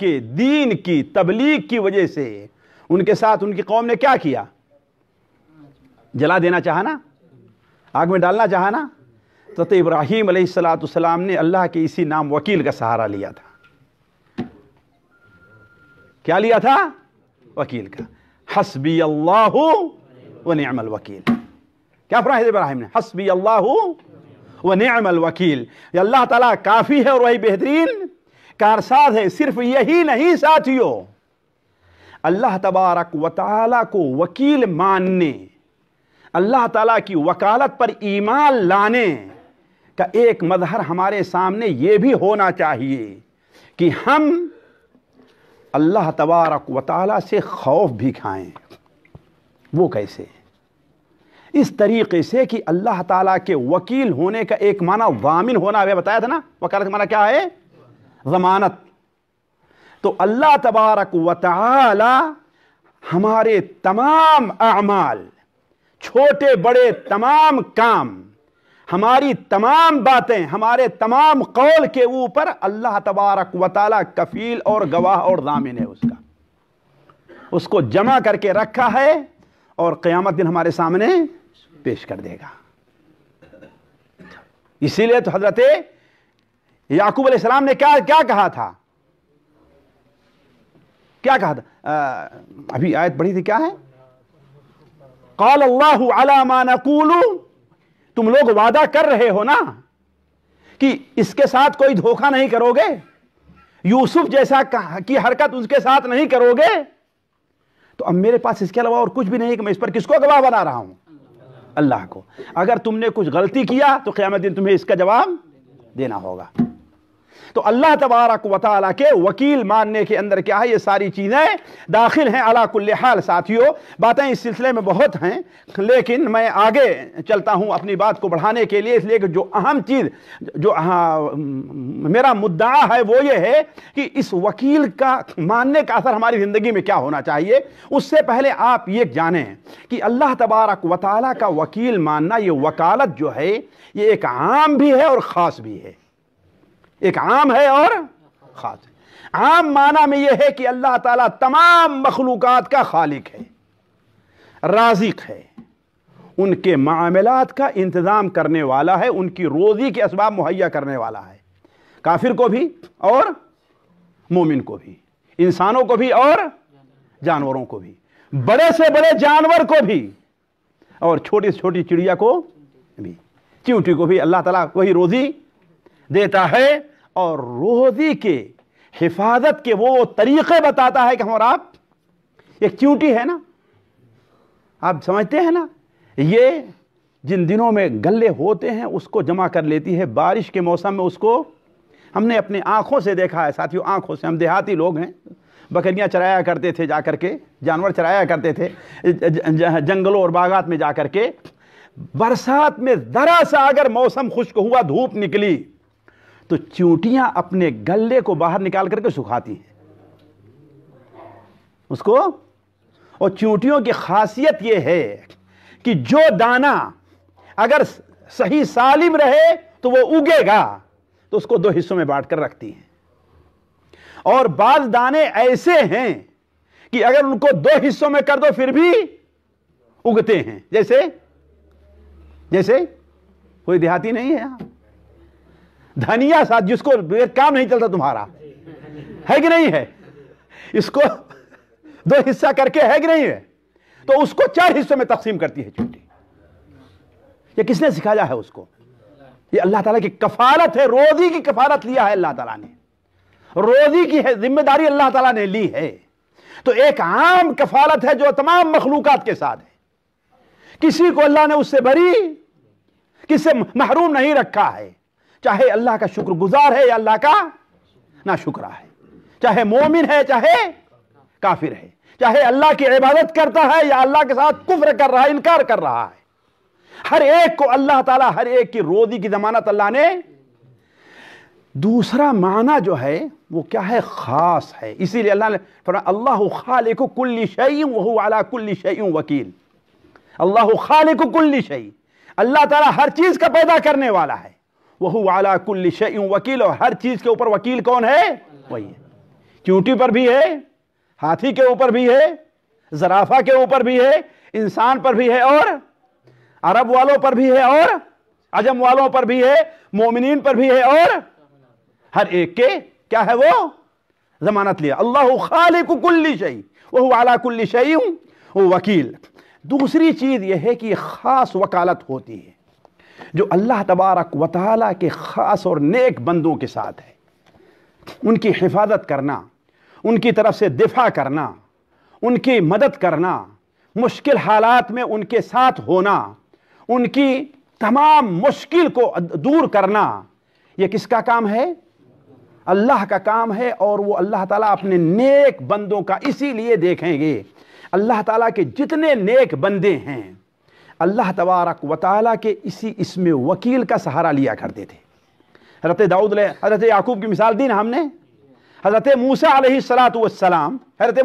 کے دین کی تبلیغ کی وجہ سے ان کے ساتھ ان کی قوم نے کیا کیا جلا دینا چاہنا آگ میں ڈالنا چاہنا حضرت ابراہیم علیہ السلام والسلام نے اللہ کے اسی نام وکیل کا سہارا لیا تھا کیا لیا تھا وکیل کا حسبی اللہ و نعم الوکیل کیا فراہ ابراہیم نے حسبی اللہ و نعم الوکیل اللہ تعالیٰ کافی ہے اور وہی بہترین کارساد صرف یہی نہیں ساتھیو اللہ تبارک و تعالیٰ کو وکیل ماننے اللہ تعالیٰ کی وکالت پر ایمان لانے کا ایک مظہر ہمارے سامنے یہ بھی ہونا چاہیے کہ ہم اللہ تبارک و تعالیٰ سے خوف بھی کھائیں وہ کیسے اس طریقے سے کہ اللہ تعالیٰ کے وکیل ہونے کا ایک معنی ضامن ہونا بتایا تھا نا وکالت معنی کیا ہے ضمانت تو اللہ تبارک و تعالی ہمارے تمام اعمال چھوٹے بڑے تمام کام ہماری تمام باتیں ہمارے تمام قول کے اوپر اللہ تبارک و تعالی کفیل اور گواہ اور ضامن ہے اس کا اس کو جمع کر کے رکھا ہے اور قیامت دن ہمارے سامنے پیش کر دے گا اسی لیے تو حضرت یعقوب علیہ السلام نے کیا کیا کہا تھا کیا کہا تھا ابھی آیت پڑی تھی کیا ہے قال اللہ علی ما نقولو تم لوگ وعدہ کر رہے ہو نا کہ اس کے ساتھ کوئی دھوکہ نہیں کرو گے یوسف جیسا کی حرکت اس کے ساتھ نہیں کرو گے تو اب میرے پاس اس کے علاوہ اور کچھ بھی نہیں کہ میں اس پر کس کو گواہ بنا رہا ہوں اللہ کو اگر تم نے کچھ غلطی کیا تو قیامت دن تمہیں اس کا جواب دینا ہوگا تو اللہ تبارک و تعالیٰ کے وکیل ماننے کے اندر کیا ہے یہ ساری چیزیں داخل ہیں علا کل حال ساتھیوں باتیں اس سلسلے میں بہت ہیں لیکن میں آگے چلتا ہوں اپنی بات کو بڑھانے کے لیے اس لیے کہ جو اہم چیز جو ہاں، میرا مدعا ہے وہ یہ ہے کہ اس وکیل کا ماننے کا اثر ہماری زندگی میں کیا ہونا چاہیے اس سے پہلے آپ یہ جانیں کہ اللہ تبارک و تعالیٰ کا وکیل ماننا یہ وکالت جو ہے یہ ایک عام بھی ہے اور خاص بھی ہے ایک عام ہے اور خاص عام معنی میں یہ ہے کہ اللہ تعالیٰ تمام مخلوقات کا خالق ہے رازق ہے ان کے معاملات کا انتظام کرنے والا ہے ان کی روزی کے اسباب مہیا کرنے والا ہے کافر کو بھی اور مومن کو بھی انسانوں کو بھی اور جانوروں کو بھی بڑے سے بڑے جانور کو بھی اور چھوٹی سے چھوٹی چڑیا کو بھی چیوٹی کو بھی اللہ تعالیٰ وہی روزی دیتا ہے اور روزی کے حفاظت کے وہ طریقے بتاتا ہے کہ ہم اور آپ ایک چیوٹی ہے نا آپ سمجھتے ہیں نا یہ جن دنوں میں گلے ہوتے ہیں اس کو جمع کر لیتی ہے بارش کے موسم میں اس کو ہم نے اپنے آنکھوں سے دیکھا ہے ساتھیوں آنکھوں سے ہم دیہاتی لوگ ہیں بکریاں چرایا کرتے تھے جا کر کے جانور چرایا کرتے تھے جنگلوں اور باغات میں جا کر کے برسات میں ذرا سا اگر موسم خشک ہوا دھوپ نکلی تو چونٹیاں اپنے گلے کو باہر نکال کر کے سکھاتی ہیں اس کو اور چونٹیوں کی خاصیت یہ ہے کہ جو دانا اگر صحیح سالم رہے تو وہ اگے گا تو اس کو دو حصوں میں بانٹ کر رکھتی ہیں اور بعض دانے ایسے ہیں کہ اگر ان کو دو حصوں میں کر دو پھر بھی اگتے ہیں جیسے جیسے کوئی دیہاتی نہیں ہے یہاں دھنیا ساتھ جس کو کام نہیں چلتا تمہارا ہے کہ نہیں ہے اس کو دو حصہ کر کے ہے کہ نہیں ہے تو اس کو چار حصوں میں تقسیم کرتی ہے یہ کس نے سکھایا ہے اس کو یہ اللہ تعالیٰ کی کفالت ہے روزی کی کفالت لیا ہے اللہ تعالیٰ نے روزی کی ذمہ داری اللہ تعالیٰ نے لی ہے تو ایک عام کفالت ہے جو تمام مخلوقات کے ساتھ ہے کسی کو اللہ نے اس سے بری کس سے محروم نہیں رکھا ہے چاہے اللہ کا شکر گزار ہے یا اللہ کا نہ شکرہ ہے چاہے مومن ہے چاہے کافر ہے چاہے اللہ کی عبادت کرتا ہے یا اللہ کے ساتھ کفر کر رہا ہے انکار کر رہا ہے ہر ایک کو اللہ تعالیٰ ہر ایک کی روزی کی زمانت اللہ نے دوسرا معنی جو ہے وہ کیا ہے خاص ہے اسی لیے اللہ نے فرمایا اللہ خالق کل شعیوں وہو علا کل شعیوں وکیل اللہ خالق کل شعیع اللہ تعالیٰ ہر چیز کا پیدا کرنے والا ہے والا کل شعیوں وکیل اور ہر چیز کے اوپر وکیل کون ہے کیوںٹی پر بھی ہے ہاتھی کے اوپر بھی ہے زرافہ کے اوپر بھی ہے انسان پر بھی ہے اور عرب والوں پر بھی ہے اور عجم والوں پر بھی ہے مومنین پر بھی ہے اور ہر ایک کے کیا ہے وہ زمانت لیا اللہ کل کو کل والا کل شعیوں وہ وکیل دوسری چیز یہ ہے کہ خاص وکالت ہوتی ہے جو اللہ تبارک و تعالیٰ کے خاص اور نیک بندوں کے ساتھ ہے ان کی حفاظت کرنا ان کی طرف سے دفاع کرنا ان کی مدد کرنا مشکل حالات میں ان کے ساتھ ہونا ان کی تمام مشکل کو دور کرنا یہ کس کا کام ہے اللہ کا کام ہے اور وہ اللہ تعالیٰ اپنے نیک بندوں کا اسی لیے دیکھیں گے اللہ تعالیٰ کے جتنے نیک بندے ہیں اللہ تبارک و تعالیٰ کے اسی اسم وکیل کا سہارا لیا کرتے تھے داؤد علیہ حضرت یعقوب کی مثال دی نا ہم نے حضرت موسا علیہ السلاۃ والسلام حضرت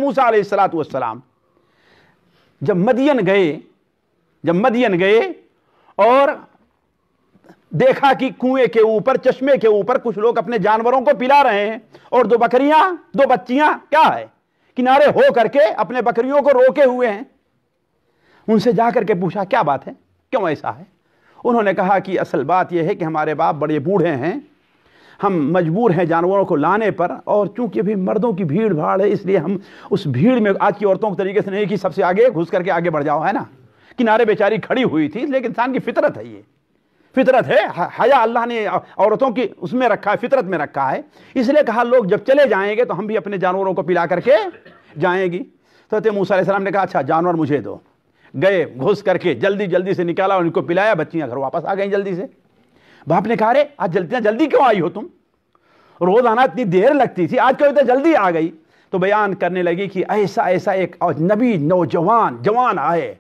مدین گئے جب مدین گئے اور دیکھا کہ کنویں کے اوپر چشمے کے اوپر کچھ لوگ اپنے جانوروں کو پلا رہے ہیں اور دو بکریاں دو بچیاں کیا ہے کنارے ہو کر کے اپنے بکریوں کو روکے ہوئے ہیں ان سے جا کر کے پوچھا کیا بات ہے کیوں ایسا ہے انہوں نے کہا کہ اصل بات یہ ہے کہ ہمارے باپ بڑے بوڑھے ہیں ہم مجبور ہیں جانوروں کو لانے پر اور چونکہ بھی مردوں کی بھیڑ بھاڑ ہے اس لیے ہم اس بھیڑ میں آج کی عورتوں کے طریقے سے نہیں کہ سب سے آگے گھس کر کے آگے بڑھ جاؤ ہے نا کنارے بیچاری کھڑی ہوئی تھی لیکن انسان کی فطرت ہے یہ فطرت ہے حیا اللہ نے عورتوں کی اس میں رکھا ہے فطرت میں رکھا ہے اس لیے کہا لوگ جب چلے جائیں گے تو ہم بھی اپنے جانوروں کو پلا کر کے جائیں گی تو موسیٰ علیہ السلام نے کہا اچھا جانور مجھے دو گئے گھس کر کے جلدی جلدی سے نکالا اور ان کو پلایا بچیاں گھر واپس آ گئیں جلدی سے باپ نے کہا رہے آج جلدیاں جلدی کیوں آئی ہو تم روزانہ اتنی دیر لگتی تھی آج کل جلدی آ گئی تو بیان کرنے لگی کہ ایسا ایسا ایک نبی نوجوان جوان آئے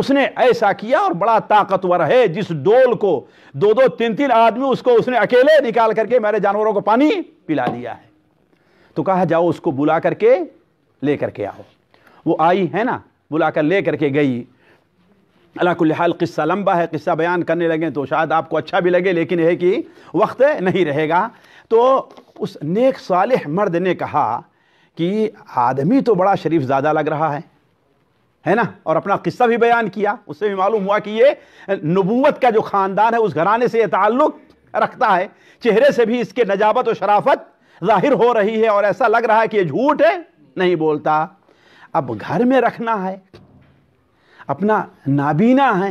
اس نے ایسا کیا اور بڑا طاقتور ہے جس ڈول کو دو دو تین تین آدمی اس کو اس نے اکیلے نکال کر کے میرے جانوروں کو پانی پلا دیا ہے تو کہا جاؤ اس کو بلا کر کے لے کر کے آؤ وہ آئی ہے نا بلا کر لے کر کے گئی اللہ کل حال قصہ لمبا ہے قصہ بیان کرنے لگیں تو شاید آپ کو اچھا بھی لگے لیکن یہ کہ وقت نہیں رہے گا تو اس نیک صالح مرد نے کہا کہ آدمی تو بڑا شریف زیادہ لگ رہا ہے ہے نا اور اپنا قصہ بھی بیان کیا اس سے بھی معلوم ہوا کہ یہ نبوت کا جو خاندان ہے اس گھرانے سے یہ تعلق رکھتا ہے چہرے سے بھی اس کے نجابت و شرافت ظاہر ہو رہی ہے اور ایسا لگ رہا ہے کہ یہ جھوٹ ہے نہیں بولتا اب گھر میں رکھنا ہے اپنا نابینا ہے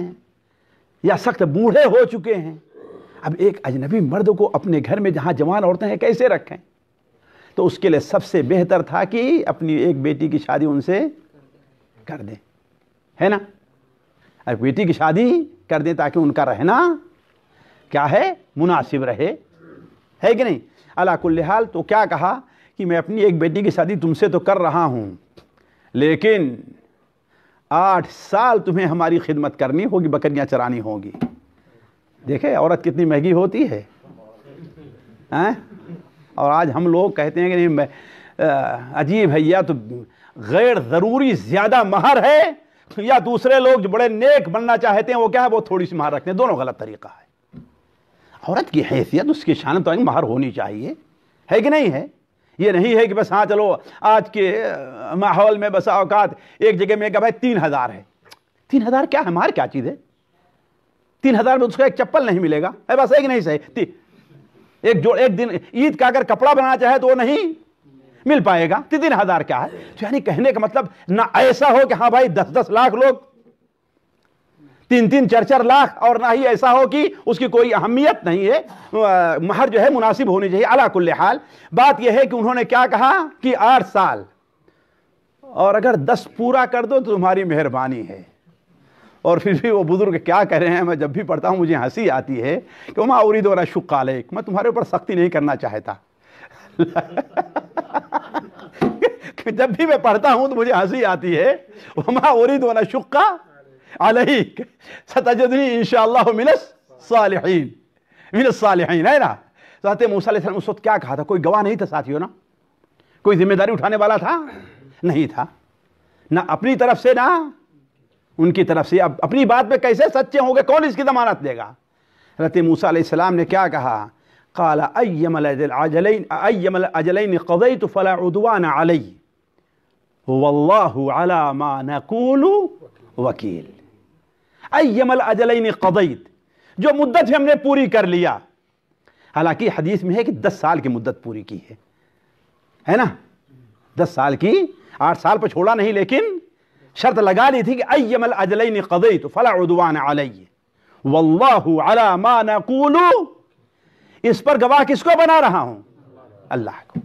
یا سخت بوڑھے ہو چکے ہیں اب ایک اجنبی مرد کو اپنے گھر میں جہاں جوان عورتیں ہیں کیسے رکھیں تو اس کے لیے سب سے بہتر تھا کہ اپنی ایک بیٹی کی شادی ان سے کر دیں ہے نا ایک بیٹی کی شادی کر دیں تاکہ ان کا رہنا کیا ہے مناسب رہے ہے کہ نہیں اللہ کل حال تو کیا کہا کہ میں اپنی ایک بیٹی کی شادی تم سے تو کر رہا ہوں لیکن آٹھ سال تمہیں ہماری خدمت کرنی ہوگی بکریاں چرانی ہوں گی عورت کتنی مہنگی ہوتی ہے ہاں؟ اور آج ہم لوگ کہتے ہیں کہ نہیں عجیب ہے یا تو غیر ضروری زیادہ مہر ہے یا دوسرے لوگ جو بڑے نیک بننا چاہتے ہیں وہ کیا ہے وہ تھوڑی سی مہر رکھتے ہیں دونوں غلط طریقہ ہے عورت کی حیثیت اس کی شانت تو مہر ہونی چاہیے ہے کہ نہیں ہے یہ نہیں ہے کہ بس ہاں چلو آج کے ماحول میں بس اوقات ایک جگہ میں کہا بھائی تین ہزار ہے تین ہزار کیا ہمارے کیا چیز ہے تین ہزار میں اس کو ایک چپل نہیں ملے گا اے بس ایک نہیں صحیح ایک جو ایک دن عید کا اگر کپڑا بنانا چاہے تو وہ نہیں مل پائے گا تین ہزار کیا ہے تو یعنی کہنے کا مطلب نہ ایسا ہو کہ ہاں بھائی دس دس لاکھ لوگ تین تین چار چار لاکھ اور نہ ہی ایسا ہو کہ اس کی کوئی اہمیت نہیں ہے مہر جو ہے مناسب ہونی چاہیے علا کل حال بات یہ ہے کہ انہوں نے کیا کہا کہ آٹھ سال اور اگر دس پورا کر دو تو تمہاری مہربانی ہے اور پھر بھی وہ بزرگ کیا کہہ رہے ہیں میں جب بھی پڑھتا ہوں مجھے ہنسی آتی ہے کہ اما ارید و شک علیک میں تمہارے اوپر سختی نہیں کرنا چاہتا جب بھی میں پڑھتا ہوں تو مجھے ہنسی آتی ہے اما ارید اور شکا عليك ستجدني إن شاء الله من الصالحين من الصالحين ہے نا ساتھ موسیٰ علیہ السلام اس وقت کیا کہا تھا کوئی گواہ نہیں تھا ساتھیوں نا کوئی ذمہ داری اٹھانے والا تھا نہیں تھا نہ اپنی طرف سے نہ ان کی طرف سے اپنی بات میں کیسے سچے ہوں گے کون اس کی ضمانت دے گا حضرت موسیٰ علیہ السلام نے کیا کہا قال ایم الاجلین ایم العجلین قضیت فلا عدوان علی واللہ علی ما نقول وکیل ایم الاجلین قضید جو مدت ہم نے پوری کر لیا حالانکہ حدیث میں ہے کہ دس سال کی مدت پوری کی ہے ہے نا دس سال کی آٹھ سال پہ چھوڑا نہیں لیکن شرط لگا لی تھی کہ ایم الاجلین فلا عدوان علی واللہ علا ما نقولو اس پر گواہ کس کو بنا رہا ہوں اللہ کو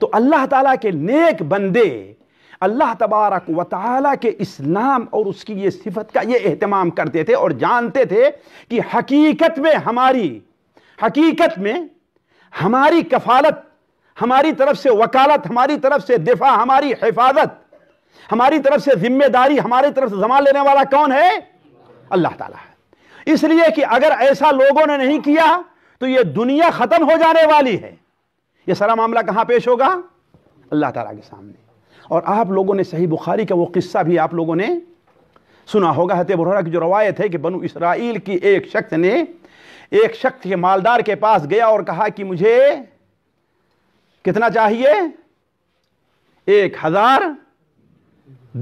تو اللہ تعالیٰ کے نیک بندے اللہ تبارک و تعالیٰ کے اسلام اور اس کی یہ صفت کا یہ اہتمام کرتے تھے اور جانتے تھے کہ حقیقت میں ہماری حقیقت میں ہماری کفالت ہماری طرف سے وکالت ہماری طرف سے دفاع ہماری حفاظت ہماری طرف سے ذمہ داری ہماری طرف سے زمان لینے والا کون ہے اللہ تعالیٰ ہے اس لیے کہ اگر ایسا لوگوں نے نہیں کیا تو یہ دنیا ختم ہو جانے والی ہے یہ سارا معاملہ کہاں پیش ہوگا اللہ تعالیٰ کے سامنے اور آپ لوگوں نے صحیح بخاری کا وہ قصہ بھی آپ لوگوں نے سنا ہوگا برحرا کی جو روایت ہے کہ بنو اسرائیل کی ایک شخص نے ایک شخص کے مالدار کے پاس گیا اور کہا کہ مجھے کتنا چاہیے ایک ہزار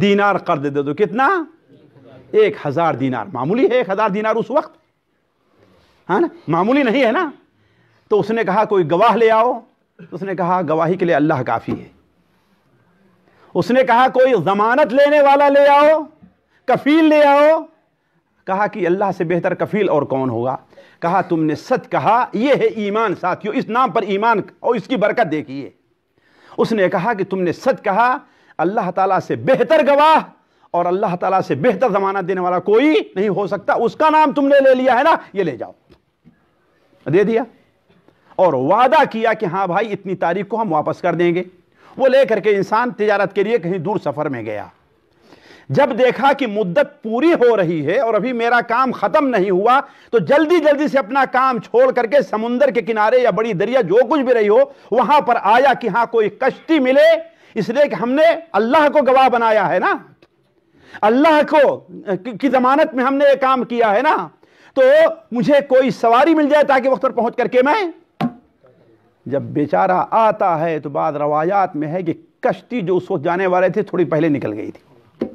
دینار قرض دے دو کتنا ایک ہزار دینار معمولی ہے ایک ہزار دینار اس وقت ہاں معمولی نہیں ہے نا تو اس نے کہا کوئی گواہ لے آؤ اس نے کہا گواہی کے لیے اللہ کافی ہے اس نے کہا کوئی ضمانت لینے والا لے آؤ کفیل لے آؤ کہا کہ اللہ سے بہتر کفیل اور کون ہوگا کہا تم نے سچ کہا یہ ہے ایمان ساتھیو اس نام پر ایمان اور اس کی برکت دیکھیے اس نے کہا کہ تم نے سچ کہا اللہ تعالیٰ سے بہتر گواہ اور اللہ تعالیٰ سے بہتر ضمانت دینے والا کوئی نہیں ہو سکتا اس کا نام تم نے لے لیا ہے نا یہ لے جاؤ دے دیا اور وعدہ کیا کہ ہاں بھائی اتنی تاریخ کو ہم واپس کر دیں گے وہ لے کر کے انسان تجارت کے لیے کہیں دور سفر میں گیا جب دیکھا کہ مدت پوری ہو رہی ہے اور ابھی میرا کام ختم نہیں ہوا تو جلدی جلدی سے اپنا کام چھوڑ کر کے سمندر کے کنارے یا بڑی دریا جو کچھ بھی رہی ہو وہاں پر آیا کہ ہاں کوئی کشتی ملے اس لیے کہ ہم نے اللہ کو گواہ بنایا ہے نا اللہ کو کی ضمانت میں ہم نے یہ کام کیا ہے نا تو مجھے کوئی سواری مل جائے تاکہ وقت پر پہنچ کر کے میں جب بیچارہ آتا ہے تو بعض روایات میں ہے کہ کشتی جو اس وقت جانے والے تھے تھوڑی پہلے نکل گئی تھی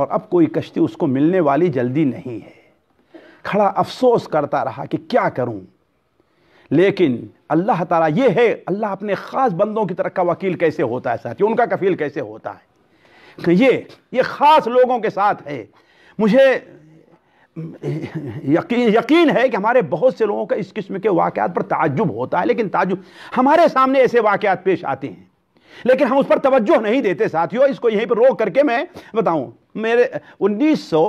اور اب کوئی کشتی اس کو ملنے والی جلدی نہیں ہے کھڑا افسوس کرتا رہا کہ کیا کروں لیکن اللہ تعالیٰ یہ ہے اللہ اپنے خاص بندوں کی طرح کا وکیل کیسے ہوتا ہے ساتھی ان کا کفیل کیسے ہوتا ہے کہ یہ خاص لوگوں کے ساتھ ہے مجھے یقین ہے کہ ہمارے بہت سے لوگوں کا اس قسم کے واقعات پر تعجب ہوتا ہے لیکن تعجب ہمارے سامنے ایسے واقعات پیش آتے ہیں لیکن ہم اس پر توجہ نہیں دیتے ساتھیوں اس کو یہیں پر روک کر کے میں بتاؤں میرے انیس سو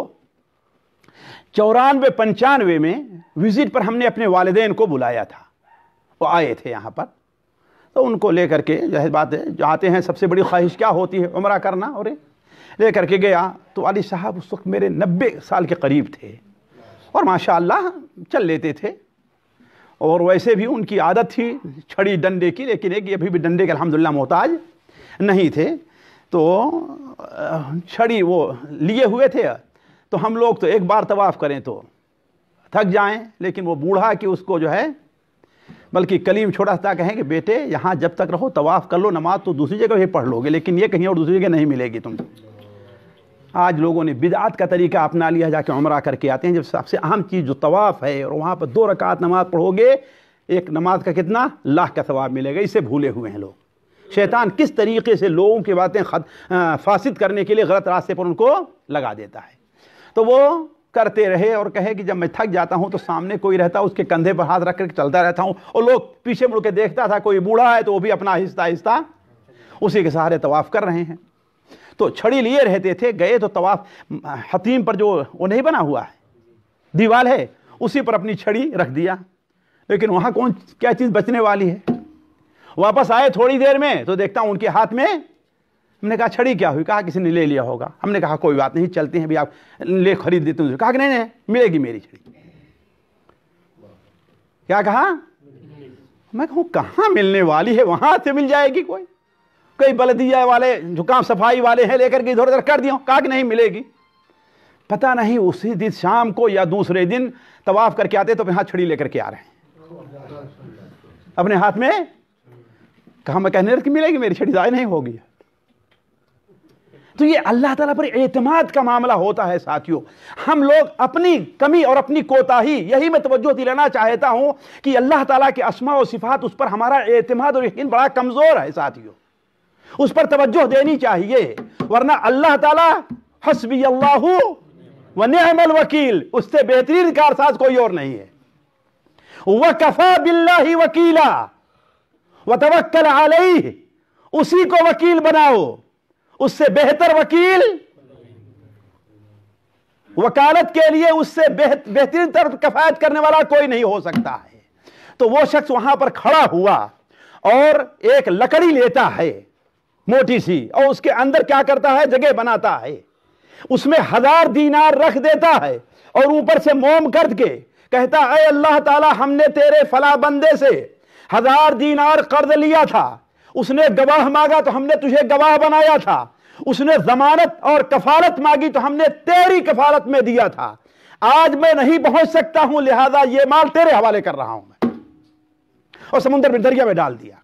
چورانوے پنچانوے میں وزٹ پر ہم نے اپنے والدین کو بلایا تھا وہ آئے تھے یہاں پر تو ان کو لے کر کے بات ہیں سب سے بڑی خواہش کیا ہوتی ہے عمرہ کرنا اور ایک لے کر کے گیا تو علی صاحب اس وقت میرے نبے سال کے قریب تھے اور ماشاءاللہ اللہ چل لیتے تھے اور ویسے بھی ان کی عادت تھی چھڑی ڈنڈے کی لیکن ایک ابھی بھی ڈنڈے کے الحمدللہ محتاج نہیں تھے تو چھڑی وہ لیے ہوئے تھے تو ہم لوگ تو ایک بار طواف کریں تو تھک جائیں لیکن وہ بوڑھا کہ اس کو جو ہے بلکہ کلیم چھوڑا تھا کہیں کہ بیٹے یہاں جب تک رہو طواف کر لو نماز تو دوسری جگہ پڑھ لو گے لیکن یہ کہیں اور دوسری جگہ نہیں ملے گی تم آج لوگوں نے بدعات کا طریقہ اپنا لیا جا کے عمرہ کر کے آتے ہیں جب سب سے اہم چیز جو طواف ہے اور وہاں پر دو رکعت نماز پڑھو گے ایک نماز کا کتنا لاکھ کا ثواب ملے گا اسے بھولے ہوئے ہیں لوگ شیطان کس طریقے سے لوگوں کی باتیں خط فاسد کرنے کے لیے غلط راستے پر ان کو لگا دیتا ہے تو وہ کرتے رہے اور کہے کہ جب میں تھک جاتا ہوں تو سامنے کوئی رہتا اس کے کندھے پر ہاتھ رکھ کر چلتا رہتا ہوں اور لوگ پیچھے مڑ کے دیکھتا تھا کوئی بوڑھا ہے تو وہ بھی اپنا آہستہ آہستہ اسی کے سہارے طواف کر رہے ہیں تو چھڑی لیے رہتے تھے گئے تو تواف حتیم پر جو وہ نہیں بنا ہوا ہے دیوال ہے اسی پر اپنی چھڑی رکھ دیا لیکن وہاں کون کیا چیز بچنے والی ہے واپس آئے تھوڑی دیر میں تو دیکھتا ہوں ان کے ہاتھ میں ہم نے کہا چھڑی کیا ہوئی کہا کسی نے لے لیا ہوگا ہم نے کہا کوئی بات نہیں چلتے ہیں آپ لے خرید دیتے ہیں کہا کہ نہیں ملے گی میری چھڑی کیا کہا میں کہوں کہاں ملنے والی ہے وہاں سے مل جائے گی کوئی کئی بلدیہ والے جھکام صفائی والے ہیں لے کر کے ادھر ادھر کر دیا کہا کہ نہیں ملے گی پتہ نہیں اسی دن شام کو یا دوسرے دن طواف کر کے آتے تو اپنے ہاتھ چھڑی لے کر کے آ رہے ہیں اپنے ہاتھ میں کہاں میں کہنے کہ ملے گی میری چھڑی ضائع نہیں ہوگی تو یہ اللہ تعالیٰ پر اعتماد کا معاملہ ہوتا ہے ساتھیوں ہم لوگ اپنی کمی اور اپنی کوتاہی یہی میں توجہ دلانا چاہتا ہوں کہ اللہ تعالیٰ کے اسماء و صفات اس پر ہمارا اعتماد اور یقین بڑا کمزور ہے ساتھیوں اس پر توجہ دینی چاہیے ورنہ اللہ تعالی حسبی اللہ الوکیل اس سے بہترین کارساز کوئی اور نہیں ہے بِاللَّهِ وَكِيلًا وَتَوَكَّلْ عَلَيْهِ اسی کو وکیل بناؤ اس سے بہتر وکیل وکالت کے لیے اس سے بہترین طرف کفایت کرنے والا کوئی نہیں ہو سکتا ہے تو وہ شخص وہاں پر کھڑا ہوا اور ایک لکڑی لیتا ہے موٹی سی اور اس کے اندر کیا کرتا ہے جگہ بناتا ہے اس میں ہزار دینار رکھ دیتا ہے اور اوپر سے موم کرد کے کہتا ہے اللہ تعالی ہم نے تیرے فلا بندے سے ہزار دینار قرض لیا تھا اس نے گواہ مانگا تو ہم نے تجھے گواہ بنایا تھا اس نے زمانت اور کفالت مانگی تو ہم نے تیری کفالت میں دیا تھا آج میں نہیں پہنچ سکتا ہوں لہذا یہ مال تیرے حوالے کر رہا ہوں اور سمندر میں دریا میں ڈال دیا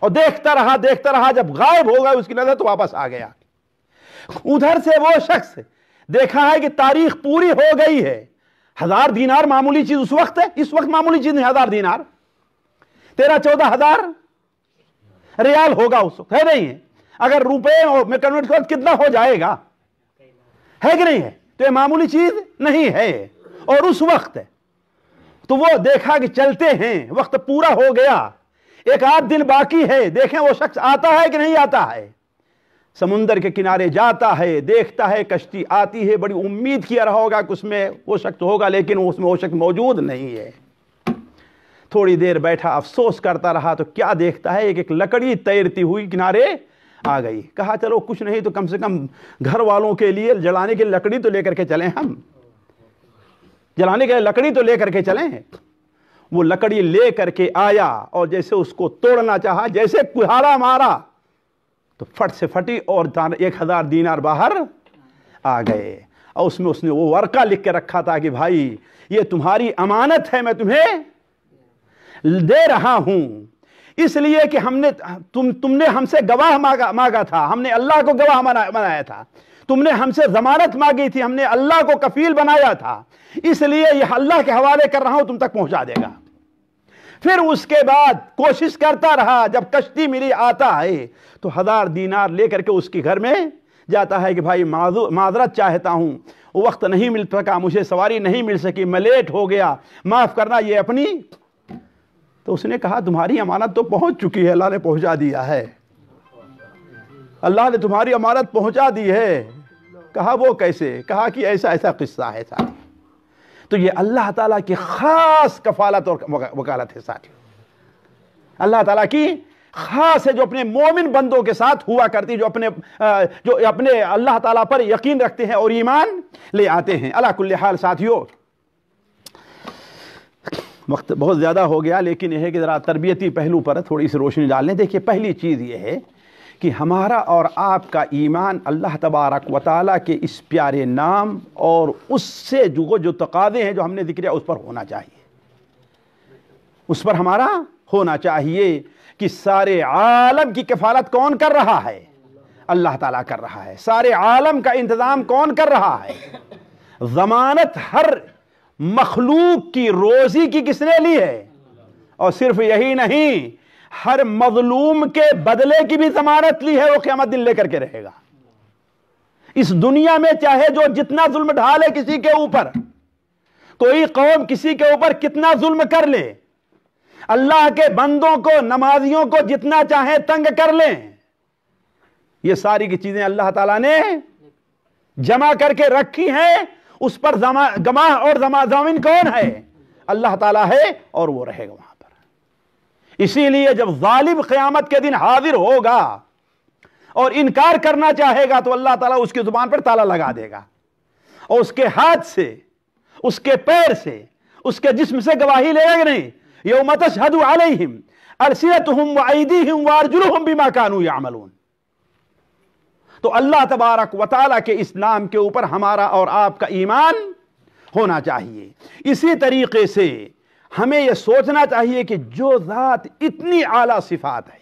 اور دیکھتا رہا دیکھتا رہا جب غائب ہو گیا اس کی نظر تو واپس آ گیا ادھر سے وہ شخص دیکھا ہے کہ تاریخ پوری ہو گئی ہے ہزار دینار معمولی چیز اس وقت ہے اس وقت معمولی چیز نہیں ہزار دینار تیرہ چودہ ہزار ریال ہوگا اس وقت ہے نہیں ہے اگر روپے میں کنورٹ کتنا ہو جائے گا ہے کہ نہیں ہے تو یہ معمولی چیز نہیں ہے اور اس وقت تو وہ دیکھا کہ چلتے ہیں وقت پورا ہو گیا ایک آدھ دن باقی ہے دیکھیں وہ شخص آتا ہے کہ نہیں آتا ہے سمندر کے کنارے جاتا ہے دیکھتا ہے کشتی آتی ہے بڑی امید کیا رہا ہوگا کہ اس میں وہ شخص ہوگا لیکن اس میں وہ شخص موجود نہیں ہے تھوڑی دیر بیٹھا افسوس کرتا رہا تو کیا دیکھتا ہے ایک ایک لکڑی تیرتی ہوئی کنارے آ گئی کہا چلو کچھ نہیں تو کم سے کم گھر والوں کے لیے جلانے کی لکڑی تو لے کر کے چلیں ہم جلانے کے لکڑی تو لے کر کے چلیں وہ لکڑی لے کر کے آیا اور جیسے اس کو توڑنا چاہا جیسے کوہارا مارا تو فٹ سے فٹی اور ایک ہزار دینار باہر آ گئے اور اس میں اس نے وہ ورکہ لکھ کے رکھا تھا کہ بھائی یہ تمہاری امانت ہے میں تمہیں دے رہا ہوں اس لیے کہ ہم نے تم نے ہم سے گواہ مانگا تھا ہم نے اللہ کو گواہ بنایا تھا تم نے ہم سے زمانت مانگی تھی ہم نے اللہ کو کفیل بنایا تھا اس لیے یہ اللہ کے حوالے کر رہا ہوں تم تک پہنچا دے گا پھر اس کے بعد کوشش کرتا رہا جب کشتی میری آتا ہے تو ہزار دینار لے کر کے اس کے گھر میں جاتا ہے کہ بھائی معذرت چاہتا ہوں وقت نہیں مل سکا مجھے سواری نہیں مل سکی میں لیٹ ہو گیا معاف کرنا یہ اپنی تو اس نے کہا تمہاری امانت تو پہنچ چکی ہے اللہ نے پہنچا دیا ہے اللہ نے تمہاری امانت پہنچا دی ہے کہا وہ کیسے کہا کہ ایسا ایسا قصہ ہے ساتھی تو یہ اللہ تعالیٰ کی خاص کفالت اور وکالت ہے ساتھی اللہ تعالیٰ کی خاص ہے جو اپنے مومن بندوں کے ساتھ ہوا کرتی جو اپنے جو اپنے اللہ تعالیٰ پر یقین رکھتے ہیں اور ایمان لے آتے ہیں اللہ کل حال ساتھیوں وقت بہت زیادہ ہو گیا لیکن یہ ہے کہ ذرا تربیتی پہلو پر تھوڑی سی روشنی ڈالنے دیکھیے پہلی چیز یہ ہے کہ ہمارا اور آپ کا ایمان اللہ تبارک و تعالیٰ کے اس پیارے نام اور اس سے جو جو تقاضے ہیں جو ہم نے ذکر اس پر ہونا چاہیے اس پر ہمارا ہونا چاہیے کہ سارے عالم کی کفالت کون کر رہا ہے اللہ تعالیٰ کر رہا ہے سارے عالم کا انتظام کون کر رہا ہے ضمانت ہر مخلوق کی روزی کی کس نے لی ہے اور صرف یہی نہیں ہر مظلوم کے بدلے کی بھی ضمانت لی ہے وہ قیامت دن لے کر کے رہے گا اس دنیا میں چاہے جو جتنا ظلم ڈھالے کسی کے اوپر کوئی قوم کسی کے اوپر کتنا ظلم کر لے اللہ کے بندوں کو نمازیوں کو جتنا چاہے تنگ کر لیں یہ ساری کی چیزیں اللہ تعالیٰ نے جمع کر کے رکھی ہیں اس پر گماہ اور کون ہے اللہ تعالیٰ ہے اور وہ رہے گا وہاں اسی لیے جب ظالم قیامت کے دن حاضر ہوگا اور انکار کرنا چاہے گا تو اللہ تعالیٰ اس کی زبان پر تعالیٰ لگا دے گا اور اس کے ہاتھ سے اس کے پیر سے اس کے جسم سے گواہی لے گا نہیں یوم تشہد علیہم ارسیتہم وعیدیہم وارجلہم بما کانو یعملون تو اللہ تبارک و تعالیٰ کے اس نام کے اوپر ہمارا اور آپ کا ایمان ہونا چاہیے اسی طریقے سے ہمیں یہ سوچنا چاہیے کہ جو ذات اتنی اعلیٰ صفات ہے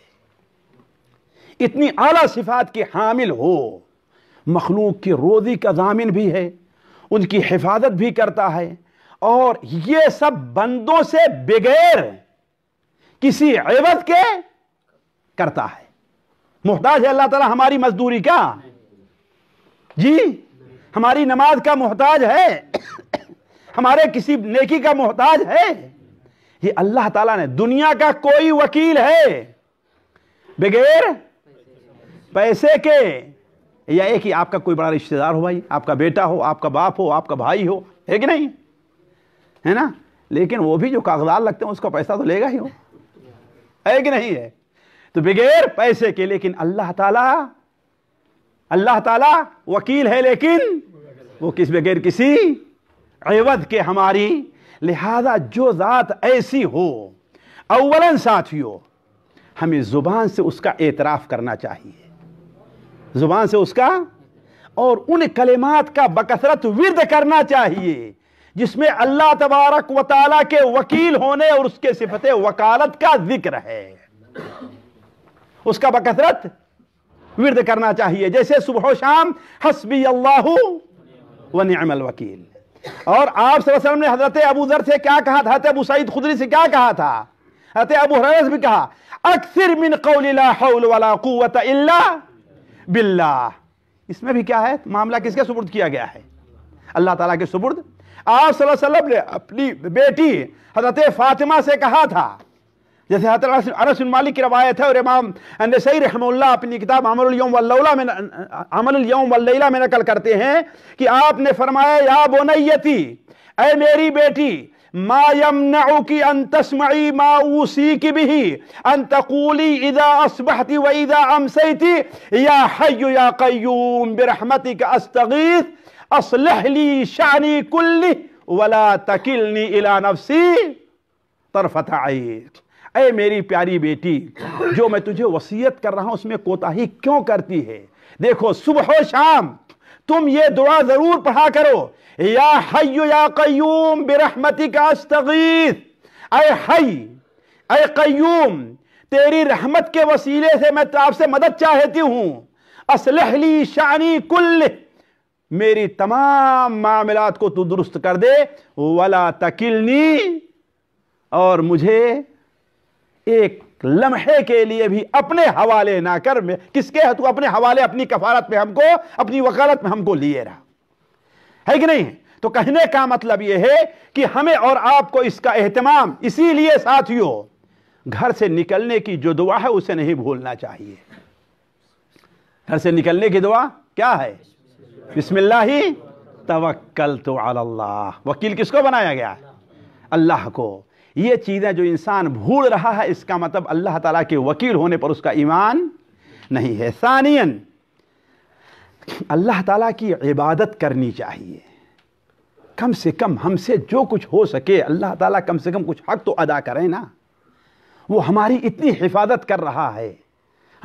اتنی عالی صفات کے حامل ہو مخلوق کی روزی کا ضامن بھی ہے ان کی حفاظت بھی کرتا ہے اور یہ سب بندوں سے بغیر کسی عوض کے کرتا ہے محتاج ہے اللہ تعالی ہماری مزدوری کا جی ہماری نماز کا محتاج ہے ہمارے کسی نیکی کا محتاج ہے یہ اللہ تعالیٰ نے دنیا کا کوئی وکیل ہے بغیر پیسے کے یا ایک ہی آپ کا کوئی بڑا رشتہ دار ہو بھائی آپ کا بیٹا ہو آپ کا باپ ہو آپ کا بھائی ہو ہے کہ نہیں ہے نا لیکن وہ بھی جو کاغذات لگتے ہیں اس کا پیسہ تو لے گا ہی ہو ہے نہیں ہے تو بغیر پیسے کے لیکن اللہ تعالیٰ اللہ تعالیٰ وکیل ہے لیکن وہ کس بغیر کسی عوض کے ہماری لہذا جو ذات ایسی ہو اولاً ساتھیو ہمیں زبان سے اس کا اعتراف کرنا چاہیے زبان سے اس کا اور ان کلمات کا بکثرت ورد کرنا چاہیے جس میں اللہ تبارک و تعالیٰ کے وکیل ہونے اور اس کے صفت وکالت کا ذکر ہے اس کا بکثرت ورد کرنا چاہیے جیسے صبح و شام حسبی اللہ و نعم الوکیل اور آپ صلی اللہ علیہ وسلم نے حضرت ابو ذر سے کیا کہا تھا حضرت ابو سعید خدری سے کیا کہا تھا حضرت ابو حریرہ سے بھی کہا اکثر من قول لا حول ولا الا باللہ اس میں بھی کیا ہے معاملہ کس کے سبرد کیا گیا ہے اللہ تعالیٰ کے سبرد آپ صلی اللہ علیہ وسلم نے اپنی بیٹی حضرت فاطمہ سے کہا تھا جیسے حضرت انس مالک کی روایت ہے اور امام نسائی رحمہ اللہ اپنی کتاب عمل الیوم واللولہ میں عمل الیوم واللیلہ میں نکل کرتے ہیں کہ آپ نے فرمایا یا بنیتی اے میری بیٹی ما یمنعوکی ان تسمعی ما اوسیکی بہی ان تقولی اذا اصبحتی و اذا امسیتی یا حی یا قیوم برحمتک استغیث اصلح لی شعنی کلی ولا تکلنی الى نفسی طرفت عیت اے میری پیاری بیٹی جو میں تجھے وسیعت کر رہا ہوں اس میں ہی کیوں کرتی ہے دیکھو صبح و شام تم یہ دعا ضرور پڑھا کرو یا حی یا قیوم قیوم برحمتی کا اے اے تیری رحمت کے وسیلے سے میں آپ سے مدد چاہتی ہوں اصلح لی کل میری تمام معاملات کو تو درست کر دے وَلَا تکلنی اور مجھے ایک لمحے کے لیے بھی اپنے حوالے نہ کر میں کس کے ہے تو اپنے حوالے اپنی کفارت پہ ہم کو اپنی وکالت میں ہم کو لیے رہا ہے کہ نہیں تو کہنے کا مطلب یہ ہے کہ ہمیں اور آپ کو اس کا اہتمام اسی لیے ساتھیوں گھر سے نکلنے کی جو دعا ہے اسے نہیں بھولنا چاہیے گھر سے نکلنے کی دعا کیا ہے بسم اللہ ہی توکلتو علاللہ تو اللہ وکیل کس کو بنایا گیا اللہ کو یہ چیزیں جو انسان بھول رہا ہے اس کا مطلب اللہ تعالیٰ کے وکیل ہونے پر اس کا ایمان نہیں ہے ثانین اللہ تعالیٰ کی عبادت کرنی چاہیے کم سے کم ہم سے جو کچھ ہو سکے اللہ تعالیٰ کم سے کم کچھ حق تو ادا کریں نا وہ ہماری اتنی حفاظت کر رہا ہے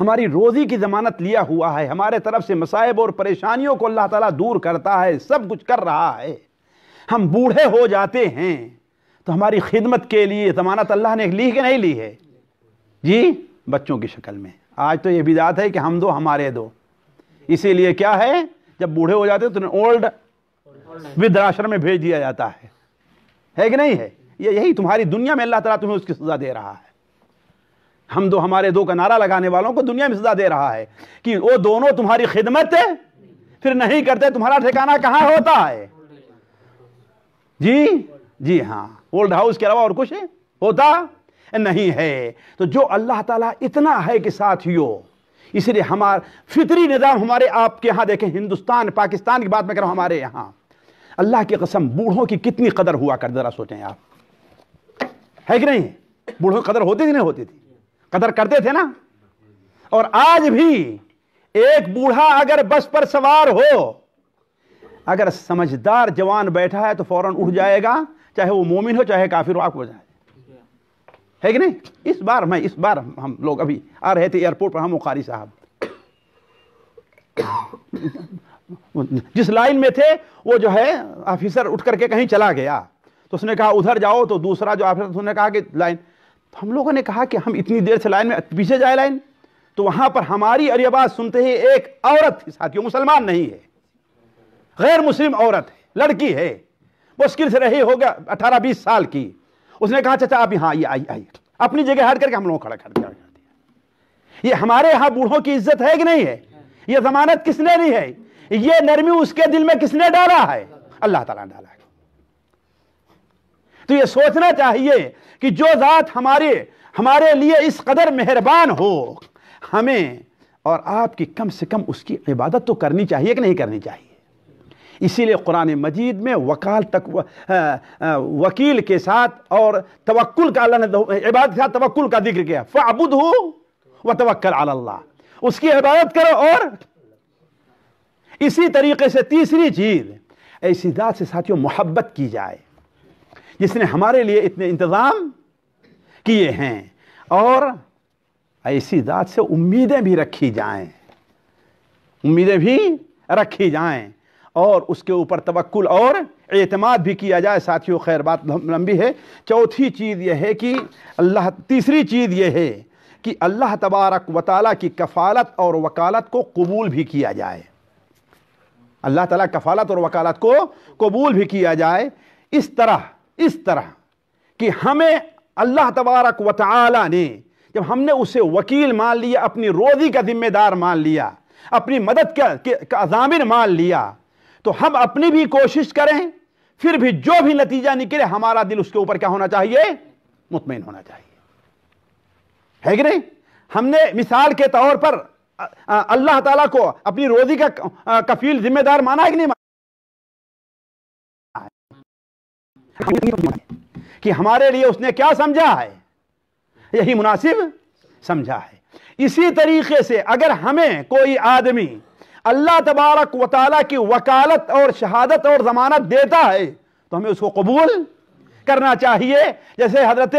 ہماری روزی کی ضمانت لیا ہوا ہے ہمارے طرف سے مصائب اور پریشانیوں کو اللہ تعالیٰ دور کرتا ہے سب کچھ کر رہا ہے ہم بوڑھے ہو جاتے ہیں تو ہماری خدمت کے لیے ضمانت اللہ نے لی کہ نہیں لی ہے جی بچوں کی شکل میں آج تو یہ بھی ذات ہے کہ ہم دو ہمارے دو اسی لیے کیا ہے جب بوڑھے ہو جاتے تو انہیں اولڈ ودراشر میں بھیج دیا جاتا ہے ہے کہ نہیں ہے یہ یہی تمہاری دنیا میں اللہ تعالیٰ تمہیں اس کی سزا دے رہا ہے ہم دو ہمارے دو کا نعرہ لگانے والوں کو دنیا میں سزا دے رہا ہے کہ وہ دونوں تمہاری خدمت ہے پھر نہیں کرتے تمہارا ٹھکانہ کہاں ہوتا ہے جی جی ہاں اولڈ ہاؤس کے علاوہ اور کچھ ہوتا نہیں ہے تو جو اللہ تعالیٰ اتنا ہے کہ ساتھیو اس لیے ہمارا فطری نظام ہمارے آپ کے ہاں دیکھیں ہندوستان پاکستان کی بات میں کروں ہمارے یہاں اللہ کی قسم بوڑھوں کی کتنی قدر ہوا کر ذرا سوچیں آپ ہے کہ نہیں بوڑھوں کی قدر ہوتی تھی نہیں ہوتی تھی قدر کرتے تھے نا اور آج بھی ایک بوڑھا اگر بس پر سوار ہو اگر سمجھدار جوان بیٹھا ہے تو فوراں اٹھ جائے گا چاہے وہ مومن ہو چاہے کافر ہو آپ کو جائے ہے کہ نہیں اس بار میں اس بار ہم لوگ ابھی آ رہے تھے ایئرپورٹ پر ہم قاری صاحب جس لائن میں تھے وہ جو ہے آفیسر اٹھ کر کے کہیں چلا گیا تو اس نے کہا ادھر جاؤ تو دوسرا جو آفیسر نے کہا کہ لائن ہم لوگوں نے کہا کہ ہم اتنی دیر سے لائن میں پیچھے جائے لائن تو وہاں پر ہماری اری سنتے ہی ایک عورت تھی ساتھیوں مسلمان نہیں ہے غیر مسلم عورت ہے لڑکی ہے مشکل سے رہی ہوگا اٹھارہ بیس سال کی اس نے کہا چچا آپ ہاں اپنی جگہ ہٹ کر کے ہم لوگوں کھڑا کر دیا یہ ہمارے یہاں بوڑھوں کی عزت ہے کہ نہیں ہے یہ ضمانت کس نے نہیں ہے یہ نرمی اس کے دل میں کس نے ڈالا ہے اللہ تعالیٰ نے ڈالا تو یہ سوچنا چاہیے کہ جو ذات ہمارے ہمارے لیے اس قدر مہربان ہو ہمیں اور آپ کی کم سے کم اس کی عبادت تو کرنی چاہیے کہ نہیں کرنی چاہیے اسی لیے قرآن مجید میں وکال تک وکیل کے ساتھ اور توکل کا اللہ نے عبادت کے ساتھ توکل کا ذکر کیا وہ ابدھ ہو وہ اللہ اس کی عبادت کرو اور اسی طریقے سے تیسری چیز ایسی ذات سے ساتھیوں محبت کی جائے جس نے ہمارے لیے اتنے انتظام کیے ہیں اور ایسی ذات سے امیدیں بھی رکھی جائیں امیدیں بھی رکھی جائیں اور اس کے اوپر توقل اور اعتماد بھی کیا جائے ساتھیوں خیر بات لمبی ہے چوتھی چیز یہ ہے کہ اللہ تیسری چیز یہ ہے کہ اللہ تبارک و تعالیٰ کی کفالت اور وکالت کو قبول بھی کیا جائے اللہ تعالیٰ کفالت اور وکالت کو قبول بھی کیا جائے اس طرح اس طرح کہ ہمیں اللہ تبارک و تعالیٰ نے جب ہم نے اسے وکیل مان لیا اپنی روزی کا ذمہ دار مان لیا اپنی مدد کا ضامن مان لیا تو ہم اپنی بھی کوشش کریں پھر بھی جو بھی نتیجہ نکلے ہمارا دل اس کے اوپر کیا ہونا چاہیے مطمئن ہونا چاہیے ہے کہ نہیں ہم نے مثال کے طور پر اللہ تعالیٰ کو اپنی روزی کا کفیل ذمہ دار مانا ہے کہ نہیں مانا کہ ہمارے لیے اس نے کیا سمجھا ہے یہی مناسب سمجھا ہے اسی طریقے سے اگر ہمیں کوئی آدمی اللہ تبارک و تعالیٰ کی وکالت اور شہادت اور ضمانت دیتا ہے تو ہمیں اس کو قبول کرنا چاہیے جیسے حضرت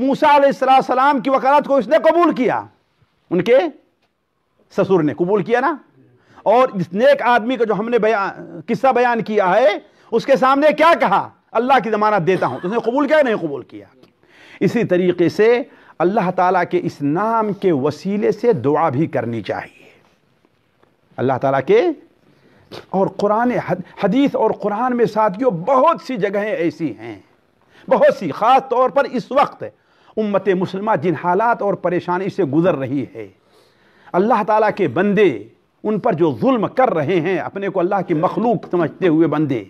موسیٰ علیہ السلام کی وکالت کو اس نے قبول کیا ان کے سسر نے قبول کیا نا اور اس نیک آدمی کا جو ہم نے قصہ بیان کیا ہے اس کے سامنے کیا کہا اللہ کی ضمانت دیتا ہوں تو اس نے قبول کیا نہیں قبول کیا اسی طریقے سے اللہ تعالیٰ کے اس نام کے وسیلے سے دعا بھی کرنی چاہیے اللہ تعالیٰ کے اور قرآن حدیث اور قرآن میں ساتھیوں بہت سی جگہیں ایسی ہیں بہت سی خاص طور پر اس وقت امت مسلمہ جن حالات اور پریشانی سے گزر رہی ہے اللہ تعالیٰ کے بندے ان پر جو ظلم کر رہے ہیں اپنے کو اللہ کی مخلوق سمجھتے ہوئے بندے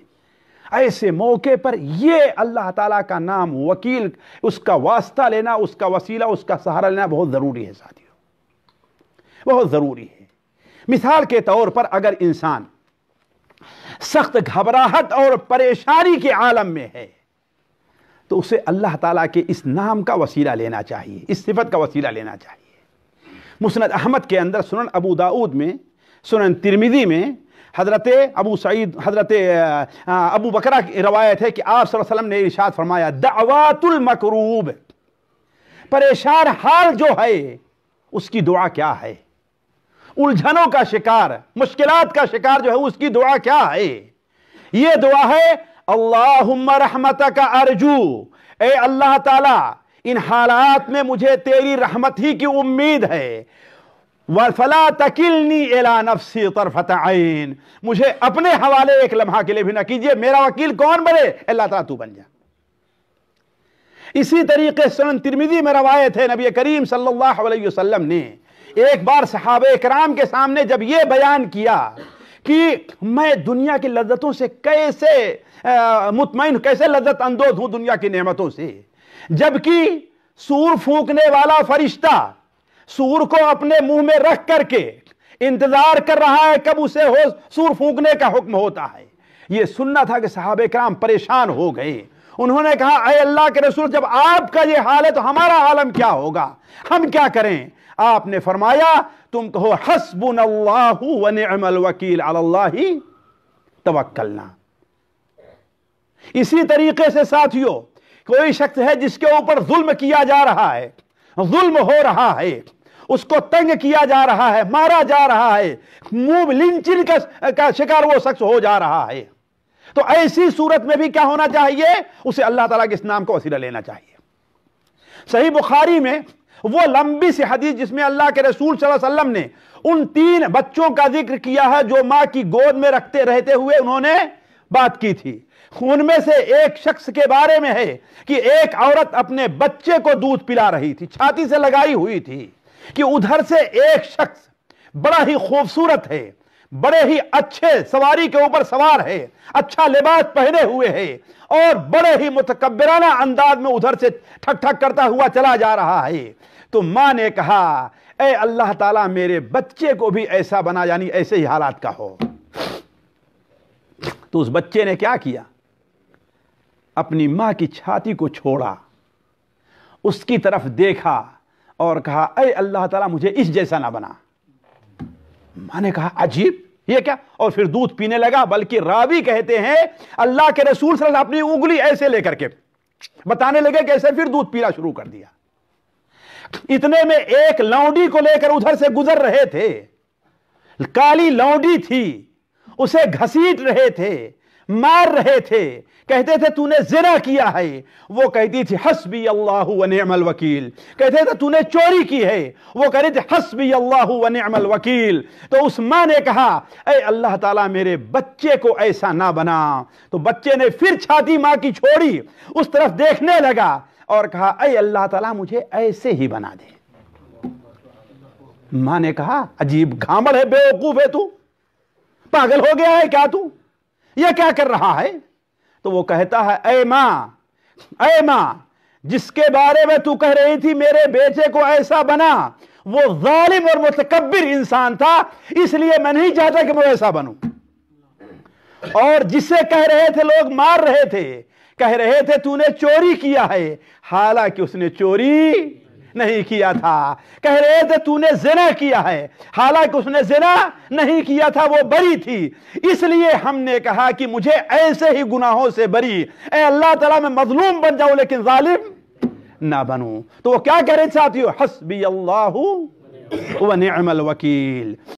ایسے موقع پر یہ اللہ تعالیٰ کا نام وکیل اس کا واسطہ لینا اس کا وسیلہ اس کا سہارا لینا بہت ضروری ہے ساتھیوں بہت ضروری ہے مثال کے طور پر اگر انسان سخت گھبراہٹ اور پریشانی کے عالم میں ہے تو اسے اللہ تعالیٰ کے اس نام کا وسیلہ لینا چاہیے اس صفت کا وسیلہ لینا چاہیے مسند احمد کے اندر سنن ابو داود میں سنن ترمیدی میں حضرت ابو سعید حضرت ابو بکرہ کی روایت ہے کہ آپ صلی اللہ علیہ وسلم نے ارشاد فرمایا دعوات المکروب پریشان حال جو ہے اس کی دعا کیا ہے الجھنوں کا شکار مشکلات کا شکار جو ہے اس کی دعا کیا ہے یہ دعا ہے اللہم رحمت کا ارجو اے اللہ تعالی ان حالات میں مجھے تیری رحمت ہی کی امید ہے وَفَلَا تَكِلْنِي إِلَى نَفْسِ طَرْفَتَ عَيْن مجھے اپنے حوالے ایک لمحہ کے لئے بھی نہ کیجئے میرا وکیل کون بنے اللہ تعالیٰ تو بن جا اسی طریقے سنن ترمیدی میں روایت ہے نبی کریم صلی اللہ علیہ وسلم نے ایک بار صحابہ اکرام کے سامنے جب یہ بیان کیا کہ میں دنیا کی لذتوں سے کیسے مطمئن کیسے لذت اندوز ہوں دنیا کی نعمتوں سے جبکہ سور پھونکنے والا فرشتہ سور کو اپنے منہ میں رکھ کر کے انتظار کر رہا ہے کب اسے ہو سور فونکنے کا حکم ہوتا ہے یہ سننا تھا کہ صحابہ اکرام پریشان ہو گئے انہوں نے کہا اے اللہ کے رسول جب آپ کا یہ حال ہے تو ہمارا عالم کیا ہوگا ہم کیا کریں آپ نے فرمایا تم کہو حسبن اللہ ونعم الوکیل علی اللہ توکلنا اسی طریقے سے ساتھیو کوئی شخص ہے جس کے اوپر ظلم کیا جا رہا ہے ظلم ہو رہا ہے اس کو تنگ کیا جا رہا ہے مارا جا رہا ہے موب لنچن کا شکار وہ شخص ہو جا رہا ہے تو ایسی صورت میں بھی کیا ہونا چاہیے اسے اللہ تعالیٰ کے اس نام کو وسیلہ لینا چاہیے صحیح بخاری میں وہ لمبی سی حدیث جس میں اللہ کے رسول صلی اللہ علیہ وسلم نے ان تین بچوں کا ذکر کیا ہے جو ماں کی گود میں رکھتے رہتے ہوئے انہوں نے بات کی تھی ان میں سے ایک شخص کے بارے میں ہے کہ ایک عورت اپنے بچے کو دودھ پلا رہی تھی چھاتی سے لگائی ہوئی تھی کہ ادھر سے ایک شخص بڑا ہی خوبصورت ہے بڑے ہی اچھے سواری کے اوپر سوار ہے اچھا لباس پہنے ہوئے ہے اور بڑے ہی متکبرانہ انداز میں ادھر سے ٹھک ٹھک کرتا ہوا چلا جا رہا ہے تو ماں نے کہا اے اللہ تعالیٰ میرے بچے کو بھی ایسا بنا یعنی ایسے ہی حالات کا ہو تو اس بچے نے کیا کیا اپنی ماں کی چھاتی کو چھوڑا اس کی طرف دیکھا اور کہا اے اللہ تعالیٰ مجھے اس جیسا نہ بنا ماں نے کہا عجیب یہ کیا اور پھر دودھ پینے لگا بلکہ راوی کہتے ہیں اللہ کے رسول صلی اللہ اپنی اگلی ایسے لے کر کے بتانے لگے کہ ایسے پھر دودھ پینا شروع کر دیا اتنے میں ایک لونڈی کو لے کر ادھر سے گزر رہے تھے کالی لونڈی تھی اسے گھسیٹ رہے تھے مار رہے تھے کہتے تھے نے زنا کیا ہے وہ کہتی تھی حسبی اللہ و نعم الوکیل کہتے تھے نے چوری کی ہے وہ کہتے تھے حسبی اللہ و نعم الوکیل تو اس ماں نے کہا اے اللہ تعالیٰ میرے بچے کو ایسا نہ بنا تو بچے نے پھر چھاتی ماں کی چھوڑی اس طرف دیکھنے لگا اور کہا اے اللہ تعالیٰ مجھے ایسے ہی بنا دے ماں نے کہا عجیب گھامڑ ہے بے وقوف ہے پاگل ہو گیا ہے کیا تو یہ کیا کر رہا ہے تو وہ کہتا ہے اے ماں اے ماں جس کے بارے میں تو کہہ رہی تھی میرے بیچے کو ایسا بنا وہ ظالم اور متکبر انسان تھا اس لیے میں نہیں چاہتا کہ میں ایسا بنوں اور جسے کہہ رہے تھے لوگ مار رہے تھے کہہ رہے تھے تو نے چوری کیا ہے حالانکہ اس نے چوری نہیں کیا تھا کہہ رہے تھے تو نے زنا کیا ہے حالانکہ اس نے زنا نہیں کیا تھا وہ بری تھی اس لیے ہم نے کہا کہ مجھے ایسے ہی گناہوں سے بری اے اللہ تعالیٰ میں مظلوم بن جاؤں لیکن ظالم نہ بنوں تو وہ کیا کہہ رہے حسبی اللہ الوکیل